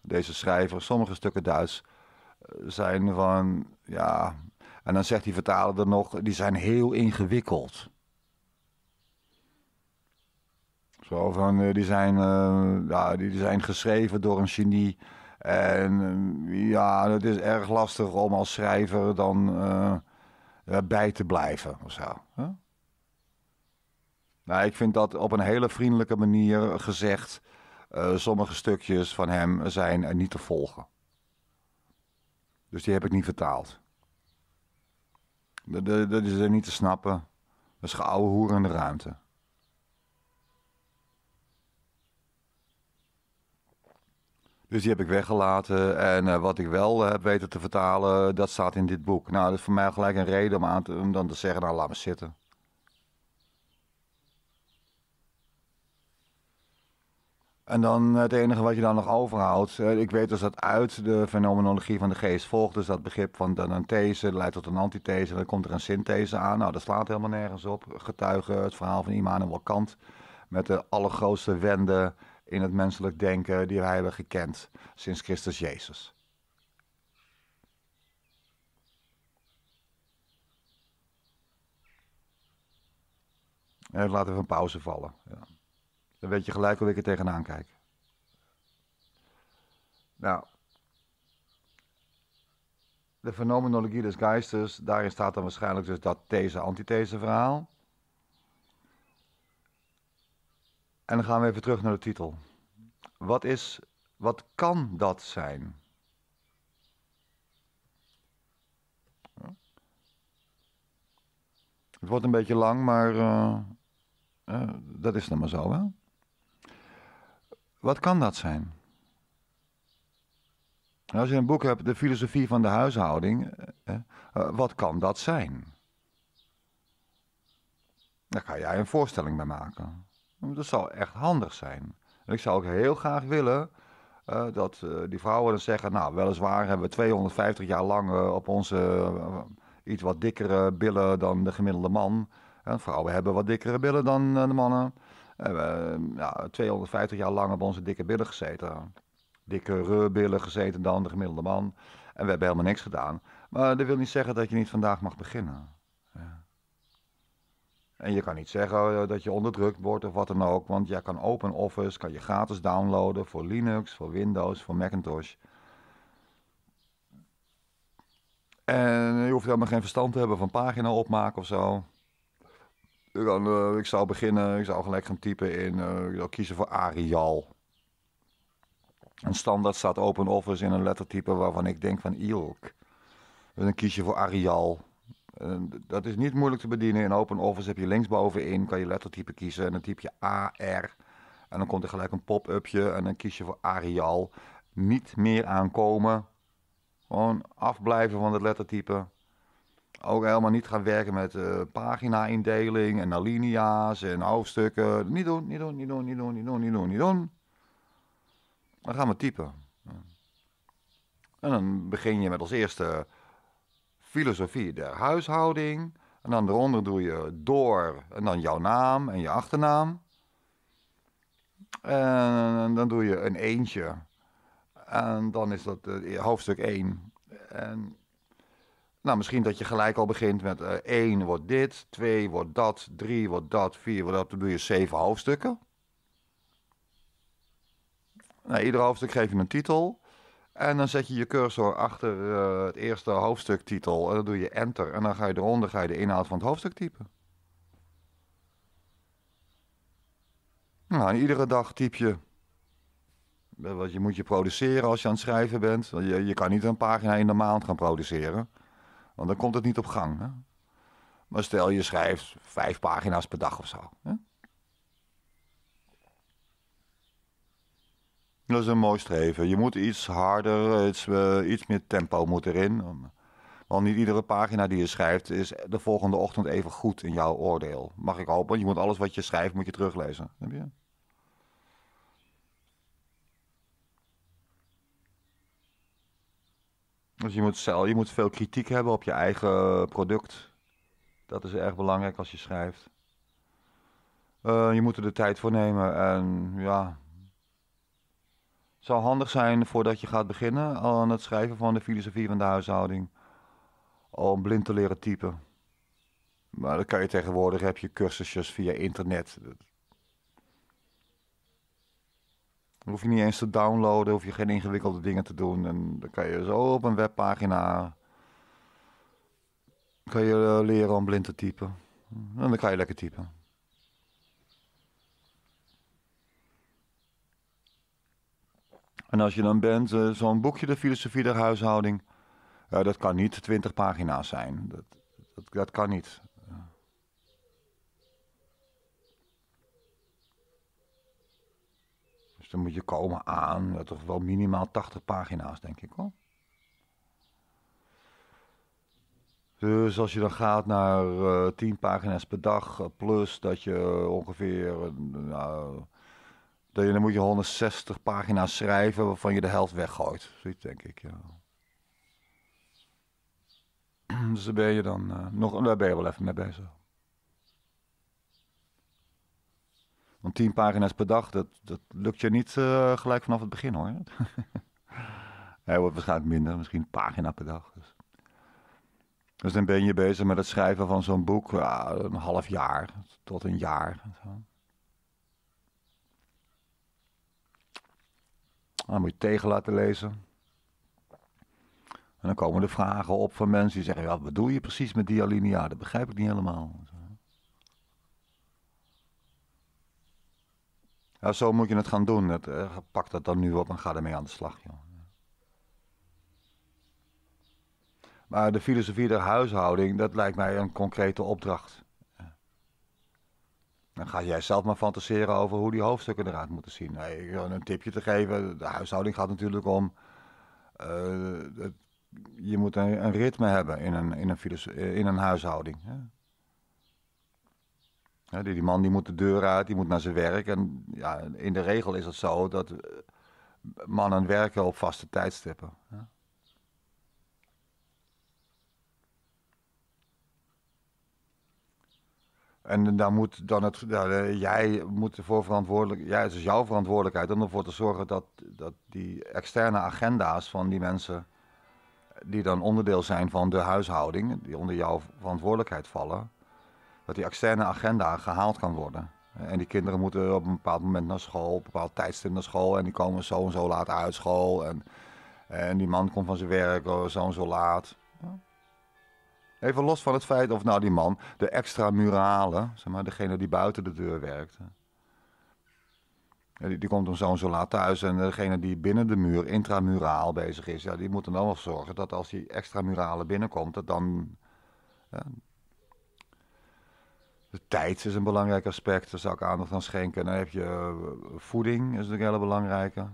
S1: deze schrijver, sommige stukken Duits eh, zijn van, ja, en dan zegt die vertaler er nog, die zijn heel ingewikkeld. Zo van, eh, die zijn, ja, die zijn geschreven door een genie en eh, ja, het is erg lastig om als schrijver dan uh, bij te blijven of zo. Nou, ik vind dat op een hele vriendelijke manier gezegd. sommige stukjes van hem zijn niet te volgen. Dus die heb ik niet vertaald. Dat, dat is er niet te snappen. Dat is geouwe hoer in de ruimte. Dus die heb ik weggelaten. En eh, wat ik wel eh, heb weten te vertalen, dat staat in dit boek. Nou, dat is voor mij gelijk een reden om, aan te, om dan te zeggen, nou laat me zitten. En dan eh, het enige wat je dan nog overhoudt. ik weet dus dat uit de fenomenologie van de geest volgt. Dus dat begrip van de anthese leidt tot een antithese. Dan komt er een synthese aan. Nou, dat slaat helemaal nergens op. Getuigen het verhaal van Immanuel Kant. Met de allergrootste wende in het menselijk denken die wij hebben gekend sinds Christus Jezus. Eh, en laat even een pauze vallen. Ja. Dan weet je gelijk hoe ik er tegenaan kijk. Nou, de fenomenologie des geistes, daarin staat dan waarschijnlijk dus dat these-antithese verhaal. En dan gaan we even terug naar de titel. Wat is, wat kan dat zijn? Het wordt een beetje lang, maar eh, eh, dat is dan maar zo, hè? Wat kan dat zijn? Nou, als je een boek hebt, De filosofie van de huishouding, eh, wat kan dat zijn? Daar ga jij een voorstelling bij maken. Hm, dat zou echt handig zijn. En ik zou ook heel graag willen eh, dat eh, die vrouwen dan zeggen: Nou, weliswaar hebben we 250 jaar lang eh, op onze iets wat dikkere billen dan de gemiddelde man. vrouwen hebben wat dikkere billen dan de mannen. we ja, 250 jaar lang op onze dikke billen gezeten. Dikkere billen gezeten dan de gemiddelde man. En we hebben helemaal niks gedaan. Maar dat wil niet zeggen dat je niet vandaag mag beginnen. En je kan niet zeggen eh, dat je onderdrukt wordt of wat dan ook, want jij kan Open Office, kan je gratis downloaden voor Linux, voor Windows, voor Macintosh. En je hoeft helemaal geen verstand te hebben van pagina opmaken of zo. Ik, eh, ik zou beginnen, ik zou gelijk gaan typen in, eh, ik zou kiezen voor Arial. En standaard staat Open Office in een lettertype waarvan ik denk van ilk. En dus dan kies je voor Arial. Ehm, dat is niet moeilijk te bedienen. In OpenOffice heb je linksbovenin, kan je lettertype kiezen en dan typ je AR. En dan komt er gelijk een pop-upje en dan kies je voor Arial. Niet meer aankomen. Gewoon afblijven van het lettertype. Ook helemaal niet gaan werken met uh, pagina-indeling en alinea's en hoofdstukken. Niet doen, niet doen, niet doen, niet doen, niet doen, niet doen, niet doen. Dan gaan we typen. En dan begin je met als eerste filosofie der huishouding. En dan eronder doe je door en dan jouw naam en je achternaam. En dan doe je een eentje. En dan is dat eh, hoofdstuk 1. En nou, misschien dat je gelijk al begint met 1 eh, wordt dit, 2 wordt dat, 3 wordt dat, 4 wordt dat. Dan doe je 7 hoofdstukken. Nou, ieder hoofdstuk geef je een titel. En dan zet je je cursor achter eh, het eerste hoofdstuktitel en dan doe je enter. En dan ga je eronder ga je de inhoud van het hoofdstuk typen. Nou, iedere dag typ je. Eh, wat je moet je produceren als je aan het schrijven bent. Je, je kan niet een pagina in de maand gaan produceren. Want dan komt het niet op gang. Hè? Maar stel je schrijft vijf pagina's per dag of zo. Hè? Dat is een mooi streven. Je moet iets harder, iets, eh, iets meer tempo moet erin. Want niet iedere pagina die je schrijft is de volgende ochtend even goed in jouw oordeel. Mag ik hopen, want je moet alles wat je schrijft moet je teruglezen. Heb je? Dus je moet, je moet veel kritiek hebben op je eigen product. Dat is erg belangrijk als je schrijft. Eh, je moet er de tijd voor nemen en ja, zou handig zijn voordat je gaat beginnen aan het schrijven van de filosofie van de huishouding. Om blind te leren typen. Maar dat kan je tegenwoordig, heb je cursusjes via internet. Dan hoef je niet eens te downloaden, hoef je geen ingewikkelde dingen te doen. En dan kan je zo op een webpagina kan je eh, leren om blind te typen. En dan kan je lekker typen. En als je dan bent, eh, zo'n boekje, de filosofie der huishouding, dat kan niet 20 pagina's zijn. Dat, dat, dat kan niet. Dus dan moet je komen aan, dat toch wel minimaal 80 pagina's, denk ik hoor. Dus als je dan gaat naar uh, eh, 10 pagina's per dag, eh, plus dat je ongeveer. Nou, dan moet je 160 pagina's schrijven waarvan je de helft weggooit. Zoiets denk ik, ja. <clears throat> Dus daar ben je dan eh, nog, daar ben je wel even mee bezig. Want 10 pagina's per dag, dat, dat lukt je niet eh, gelijk vanaf het begin hoor. <laughs> Hij wordt waarschijnlijk minder, misschien een pagina per dag. Dus. dus. dan ben je bezig met het schrijven van zo'n boek, eh, een half jaar tot een jaar. En zo. Dan moet je tegen laten lezen. En dan komen de vragen op van mensen die zeggen: ja, wat bedoel je precies met die alinea? Dat begrijp ik niet helemaal. Ja, zo moet je het gaan doen. eh, pak dat dan nu op en ga ermee aan de slag. Joh. Maar de filosofie der huishouding, dat lijkt mij een concrete opdracht. Dan ga jij zelf maar fantaseren over hoe die hoofdstukken eruit moeten zien. Nee, een tipje te geven, de huishouding gaat natuurlijk om. Eh, je moet een, een, ritme hebben in een, in een, in een huishouding. Hè? Ja, die, man die moet de deur uit, die moet naar zijn werk. En ja, in de regel is het zo dat eh, mannen werken op vaste tijdstippen. En daar moet dan het, jij moet ervoor verantwoordelijk, Ja, het is jouw verantwoordelijkheid om ervoor te zorgen dat, dat die externe agenda's van die mensen, die dan onderdeel zijn van de huishouding, die onder jouw verantwoordelijkheid vallen, dat die externe agenda gehaald kan worden. En die kinderen moeten op een bepaald moment naar school, op een bepaald tijdstip naar school. En die komen zo en zo laat uit school. En, en die man komt van zijn werk oh, zo en zo laat. Even los van het feit of nou die man, de extramurale, zeg maar, degene die buiten de deur werkte. Die, die komt dan zo en zo laat thuis en eh, degene die binnen de muur, intramuraal bezig is, ja, die moet dan wel zorgen dat als die extramurale binnenkomt, dat dan... Ja, de tijd is een belangrijk aspect, daar zou ik aandacht aan schenken. Dan heb je eh, voeding, is natuurlijk een hele belangrijke.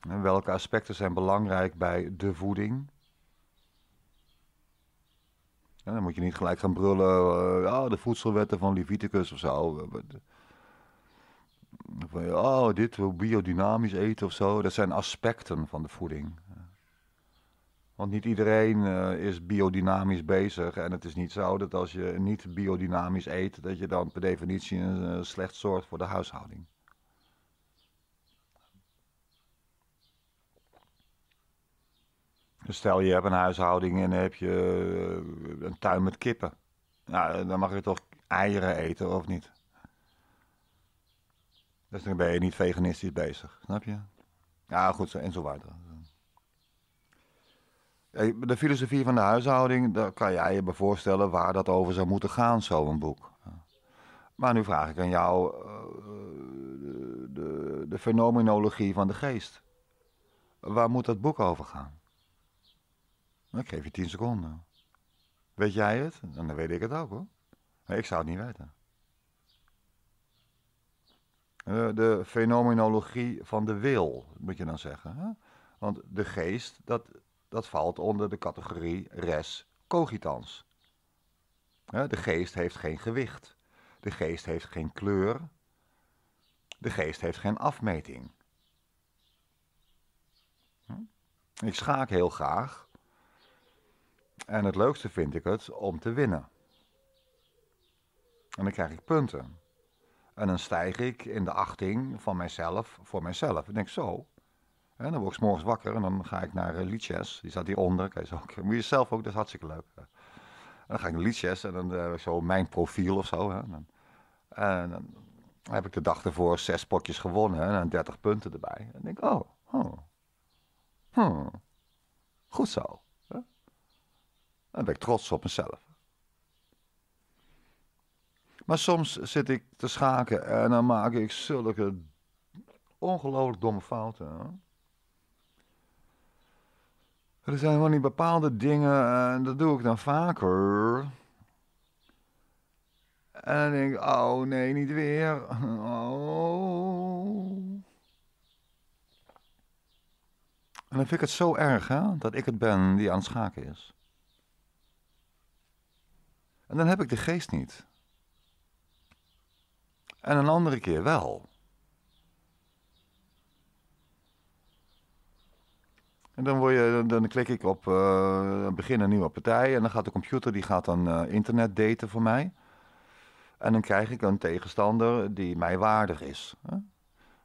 S1: welke aspecten zijn belangrijk bij de voeding? dan moet je niet gelijk gaan brullen, uh, oh, de voedselwetten van Leviticus of zo. oh, dit, wil biodynamisch eten of zo. Dat zijn aspecten van de voeding. Want niet iedereen eh, is biodynamisch bezig. En het is niet zo dat als je niet biodynamisch eet, dat je dan per definitie een eh, slecht zorgt voor de huishouding. Dus stel je hebt een huishouding en heb je eh, een tuin met kippen. Nou, dan mag je toch eieren eten of niet? Dus dan ben je niet veganistisch bezig, snap je? Ja, goed, en zo verder. De filosofie van de huishouding, daar kan jij je bij voorstellen waar dat over zou moeten gaan, zo'n boek. Maar nu vraag ik aan jou eh, de, de fenomenologie van de geest. Waar moet dat boek over gaan? Dan geef je 10 seconden. Weet jij het? Dan weet ik het ook hoor. Maar ik zou het niet weten. Eh, de fenomenologie van de wil, moet je dan zeggen. Hè? Want de geest, dat, dat valt onder de categorie res cogitans. De geest heeft geen gewicht. De geest heeft geen kleur. De geest heeft geen afmeting. Hm? Ik schaak heel graag. En het leukste vind ik het om te winnen. En dan krijg ik punten. En dan stijg ik in de achting van mijzelf voor mijzelf. Ik denk zo. En dan word ik s morgens wakker en dan ga ik naar uh, Liedjes. Die staat hieronder. Kijk, zo, moet je zelf ook, dat is hartstikke leuk. En eh, dan ga ik naar Liedjes en dan uh, zo mijn profiel of zo. Hè. En, dan, heb ik de dag ervoor zes potjes gewonnen en 30 punten erbij. En dan denk ik, oh, oh. Hmm. goed zo. En ben ik trots op mezelf. Maar soms zit ik te schaken en dan maak ik zulke ongelooflijk domme fouten. Hè? Er zijn wel die bepaalde dingen en dat doe ik dan vaker. En dan denk ik, oh nee, niet weer. Oh. En dan vind ik het zo erg hè, dat ik het ben die aan het schaken is. En dan heb ik de geest niet. En een andere keer wel. En dan, word je, dan klik ik op eh, begin een nieuwe partij. En dan gaat de computer die gaat dan eh, internet daten voor mij. En dan krijg ik een tegenstander die mij waardig is. Hè?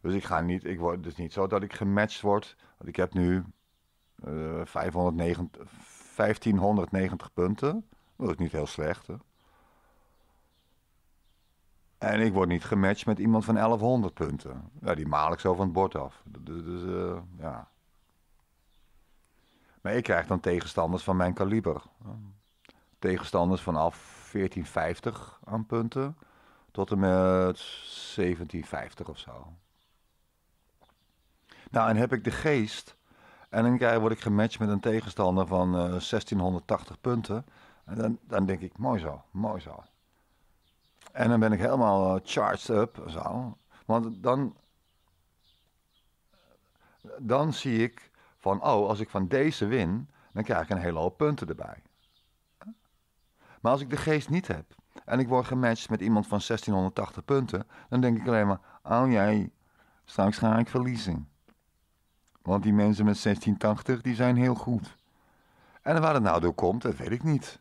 S1: Dus ik ga niet, ik word, het is niet zo dat ik gematcht word. ik heb nu 1590 eh, punten. Dat is niet heel slecht. Hè? En ik word niet gematcht met iemand van 1100 punten. Ja, die maal ik zo van het bord af. Dus ja. Maar ik krijg dan tegenstanders van mijn kaliber. Tegenstanders vanaf 1450 aan punten tot en met 1750 of zo. Nou, en heb ik de geest. En dan word ik gematcht met een tegenstander van 1680 eh, punten. En dan, dan denk ik, mooi zo, mooi zo. En dan ben ik helemaal eh, charged up zo. Want dan, dan zie ik van, oh, als ik van deze win, dan krijg ik een hele hoop punten erbij. Maar als ik de geest niet heb en ik word gematcht met iemand van 1680 punten, dan denk ik alleen maar, oh jij, straks ga ik verliezen. Want die mensen met 1680, die zijn heel goed. En waar het nou door komt, dat weet ik niet.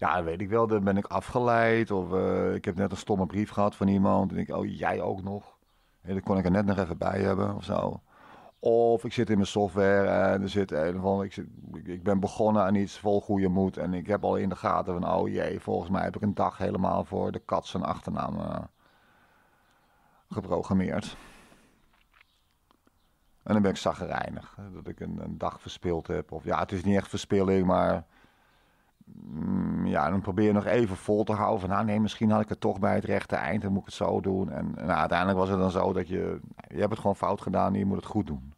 S1: Ja, weet ik wel. Dan ben ik afgeleid. Of eh, ik heb net een stomme brief gehad van iemand. En ik, oh, jij ook nog. En dan kon ik er net nog even bij hebben of zo. Of ik zit in mijn software en er zit een van. Ik, zit, ik ben begonnen aan iets vol goede moed. En ik heb al in de gaten van, oh jee, volgens mij heb ik een dag helemaal voor de kat zijn achternaam eh, geprogrammeerd. En dan ben ik zagrijnig. Dat ik een, een dag verspild heb. Of ja, het is niet echt verspilling, maar Mm, ja, dan probeer je nog even vol te houden. Van nou, nee, misschien had ik het toch bij het rechte eind. Dan moet ik het zo doen. En nou, uiteindelijk was het dan zo dat je. Je hebt het gewoon fout gedaan. En je moet het goed doen.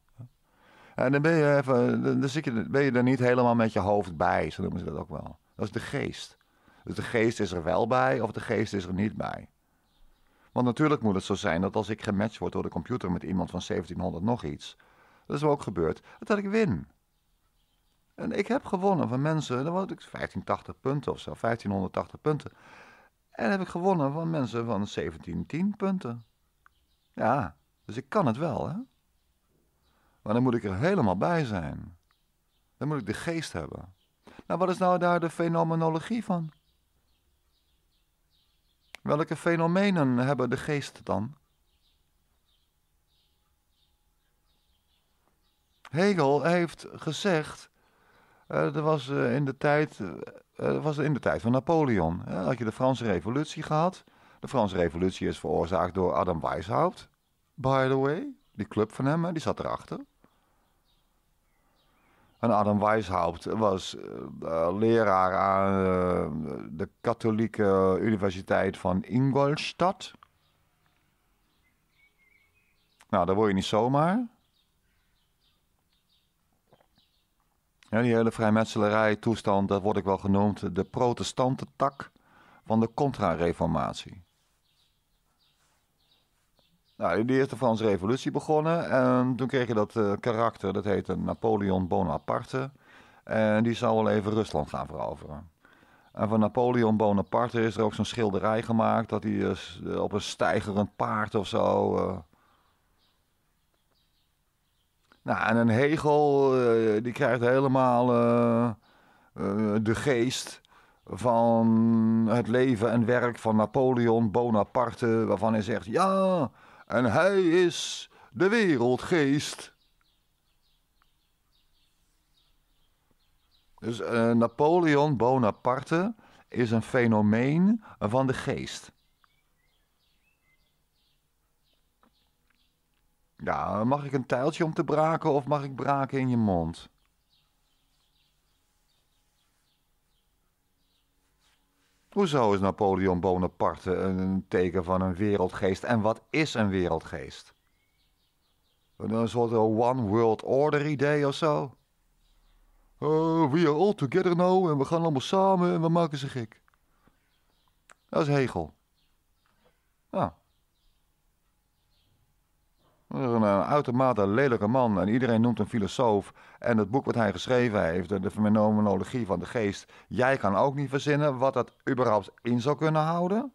S1: En dan ben je, even, dan zit je, ben je er niet helemaal met je hoofd bij. Zo noemen ze dat ook wel. Dat is de geest. Dus de geest is er wel bij of de geest is er niet bij. Want natuurlijk moet het zo zijn dat als ik gematcht word door de computer met iemand van 1700 nog iets. Dat is wel ook gebeurd. Dat ik win. En ik heb gewonnen van mensen, dan was ik 1580 punten of zo, 1580 punten. En heb ik gewonnen van mensen van 1710 punten. Ja, dus ik kan het wel, hè? Maar dan moet ik er helemaal bij zijn. Dan moet ik de geest hebben. Nou, wat is nou daar de fenomenologie van? Welke fenomenen hebben de geest dan? Hegel heeft gezegd dat eh, er was eh, in de tijd, eh, was in de tijd van Napoleon. Hè, had je de Franse Revolutie gehad. De Franse Revolutie is veroorzaakt door Adam Weishaupt, by the way. Die club van hem, die zat erachter. En Adam Weishaupt was leraar aan de katholieke universiteit van Ingolstadt. Nou, daar word je niet zomaar. Ja, die hele vrijmetselarij toestand, dat wordt ik wel genoemd de protestante tak van de contra-reformatie. Nou, die is de Franse Revolutie begonnen en toen kreeg je dat eh, karakter, dat heette Napoleon Bonaparte. En die zou wel even Rusland gaan veroveren. En van Napoleon Bonaparte is er ook zo'n schilderij gemaakt dat hij eh, op een stijgerend paard of zo. Eh, nou, en een Hegel, eh, die krijgt helemaal eh, eh, de geest van het leven en werk van Napoleon Bonaparte, waarvan hij zegt, ja, en hij is de wereldgeest. Dus Napoleon Bonaparte is een fenomeen van de geest. Ja, mag ik een tijltje om te braken of mag ik braken in je mond? Hoezo is Napoleon Bonaparte een teken van een wereldgeest? En wat is een wereldgeest? Een soort one world order idee of zo? Oh, we are all together now en we gaan allemaal samen en we maken ze gek. Dat is Hegel. Ja. Ah. Een eh, uitermate lelijke man en iedereen noemt hem filosoof. En het boek wat hij geschreven heeft, de fenomenologie van de geest... jij kan ook niet verzinnen wat dat überhaupt in zou kunnen houden.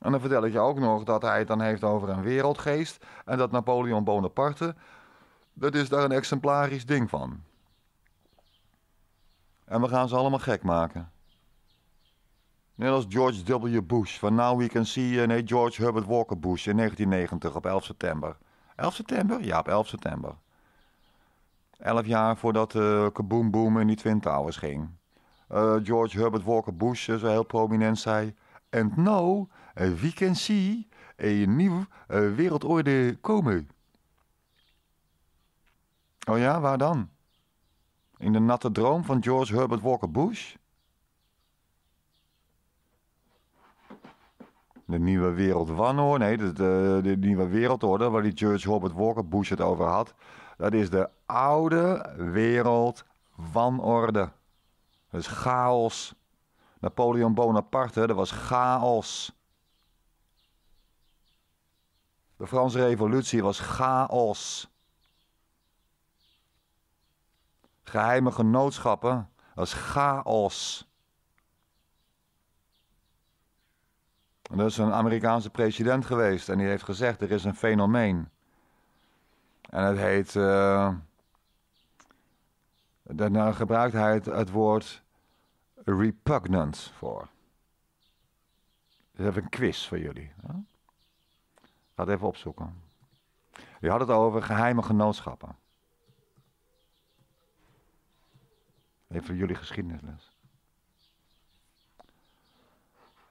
S1: En dan vertel ik je ook nog dat hij het dan heeft over een wereldgeest... en dat Napoleon Bonaparte, dat is daar een exemplarisch ding van. En we gaan ze allemaal gek maken. Net als George W. Bush, van Now We Can See, nee, George Herbert Walker Bush in 1990 op 11 september. 11 september? Ja, op 11 september. 11 jaar voordat uh, Kaboom Boom in die Twin Towers ging. Eh, George Herbert Walker Bush, eh, zo heel prominent, zei... And now we can see een nieuwe wereldorde komen. Oh ja, waar dan? In de natte droom van George Herbert Walker Bush? de nieuwe wereldwanorde nee, de, de, nieuwe wereldorde, waar die George Herbert Walker Bush het over had. Dat is de oude wereldwanorde. Dat is chaos. Napoleon Bonaparte, dat was chaos. De Franse Revolutie was chaos. Geheime genootschappen, dat chaos. er is een Amerikaanse president geweest en die heeft gezegd: er is een fenomeen. En het heet. Uh, eh, daarna nou gebruikt hij het, woord repugnant voor. Dus even een quiz voor jullie. Hè? Ga het even opzoeken. Je had het over geheime genootschappen. Even jullie geschiedenisles.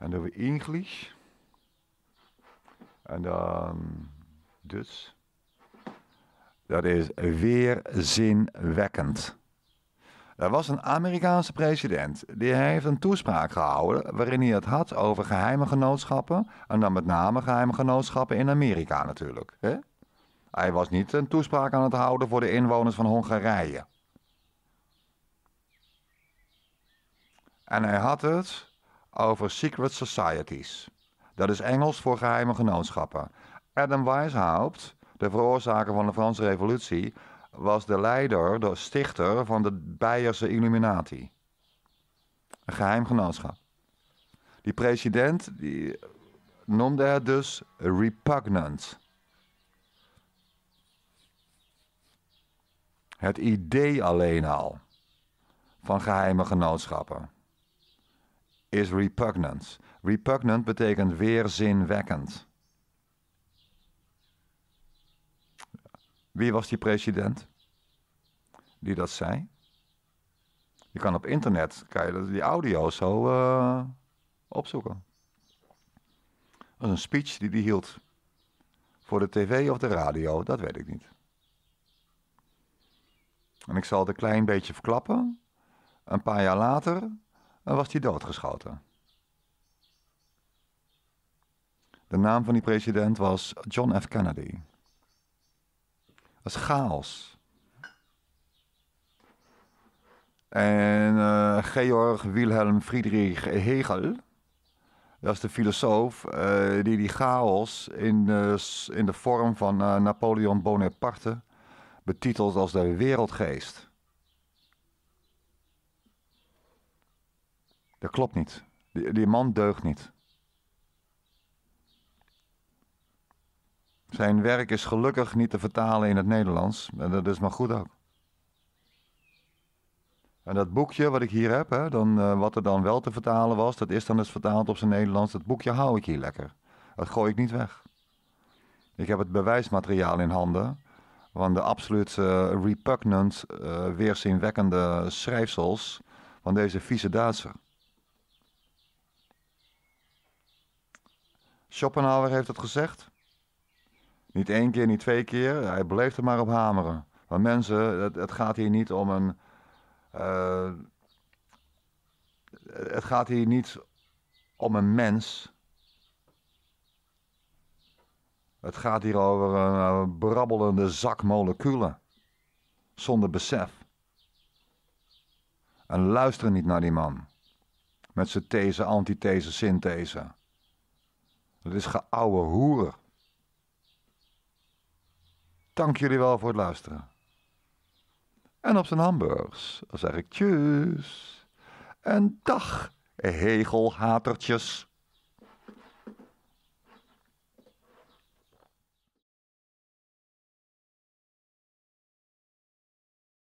S1: En doen we English. En dan Duits. Dat is weerzinwekkend. Er was een Amerikaanse president. Die heeft een toespraak gehouden waarin hij het had over geheime genootschappen. En dan met name geheime genootschappen in Amerika natuurlijk. He? Hij was niet een toespraak aan het houden voor de inwoners van Hongarije. En hij had het over secret societies. Dat is Engels voor geheime genootschappen. Adam Weishaupt, de veroorzaker van de Franse Revolutie, was de leider, de stichter van de Beierse Illuminati. Een geheim genootschap. Die president die noemde het dus repugnant. Het idee alleen al van geheime genootschappen is repugnant. Repugnant betekent weerzinwekkend. Wie was die president die dat zei? Je kan op internet die audio zo eh, opzoeken. Dat is een speech die hij hield. Voor de tv of de radio, dat weet ik niet. En ik zal het een klein beetje verklappen. Een paar jaar later dan was hij doodgeschoten. De naam van die president was John F. Kennedy. Dat is chaos. En eh, Georg Wilhelm Friedrich Hegel, dat is de filosoof eh, die die chaos in de, in de vorm van eh, Napoleon Bonaparte betitelt als de wereldgeest. Dat klopt niet. Die, man deugt niet. Zijn werk is gelukkig niet te vertalen in het Nederlands. En dat is maar goed ook. En dat boekje wat ik hier heb, hè, dan, eh, wat er dan wel te vertalen was, dat is dan eens vertaald op zijn Nederlands. Dat boekje hou ik hier lekker. Dat gooi ik niet weg. Ik heb het bewijsmateriaal in handen van de absoluut eh, repugnant, uh, weerzinwekkende schrijfsels van deze vieze Duitser. Schopenhauer heeft het gezegd. Niet één keer, niet twee keer. Hij bleef er maar op hameren. Maar mensen, het, gaat hier niet om een. Eh, het gaat hier niet om een mens. Het gaat hier over een eh, brabbelende zak moleculen. Zonder besef. En luister niet naar die man. Met zijn these, antithese, synthese. Dat is geouwe hoeren. Dank jullie wel voor het luisteren. En op zijn hamburgers zeg ik tjus. En dag, hegelhatertjes.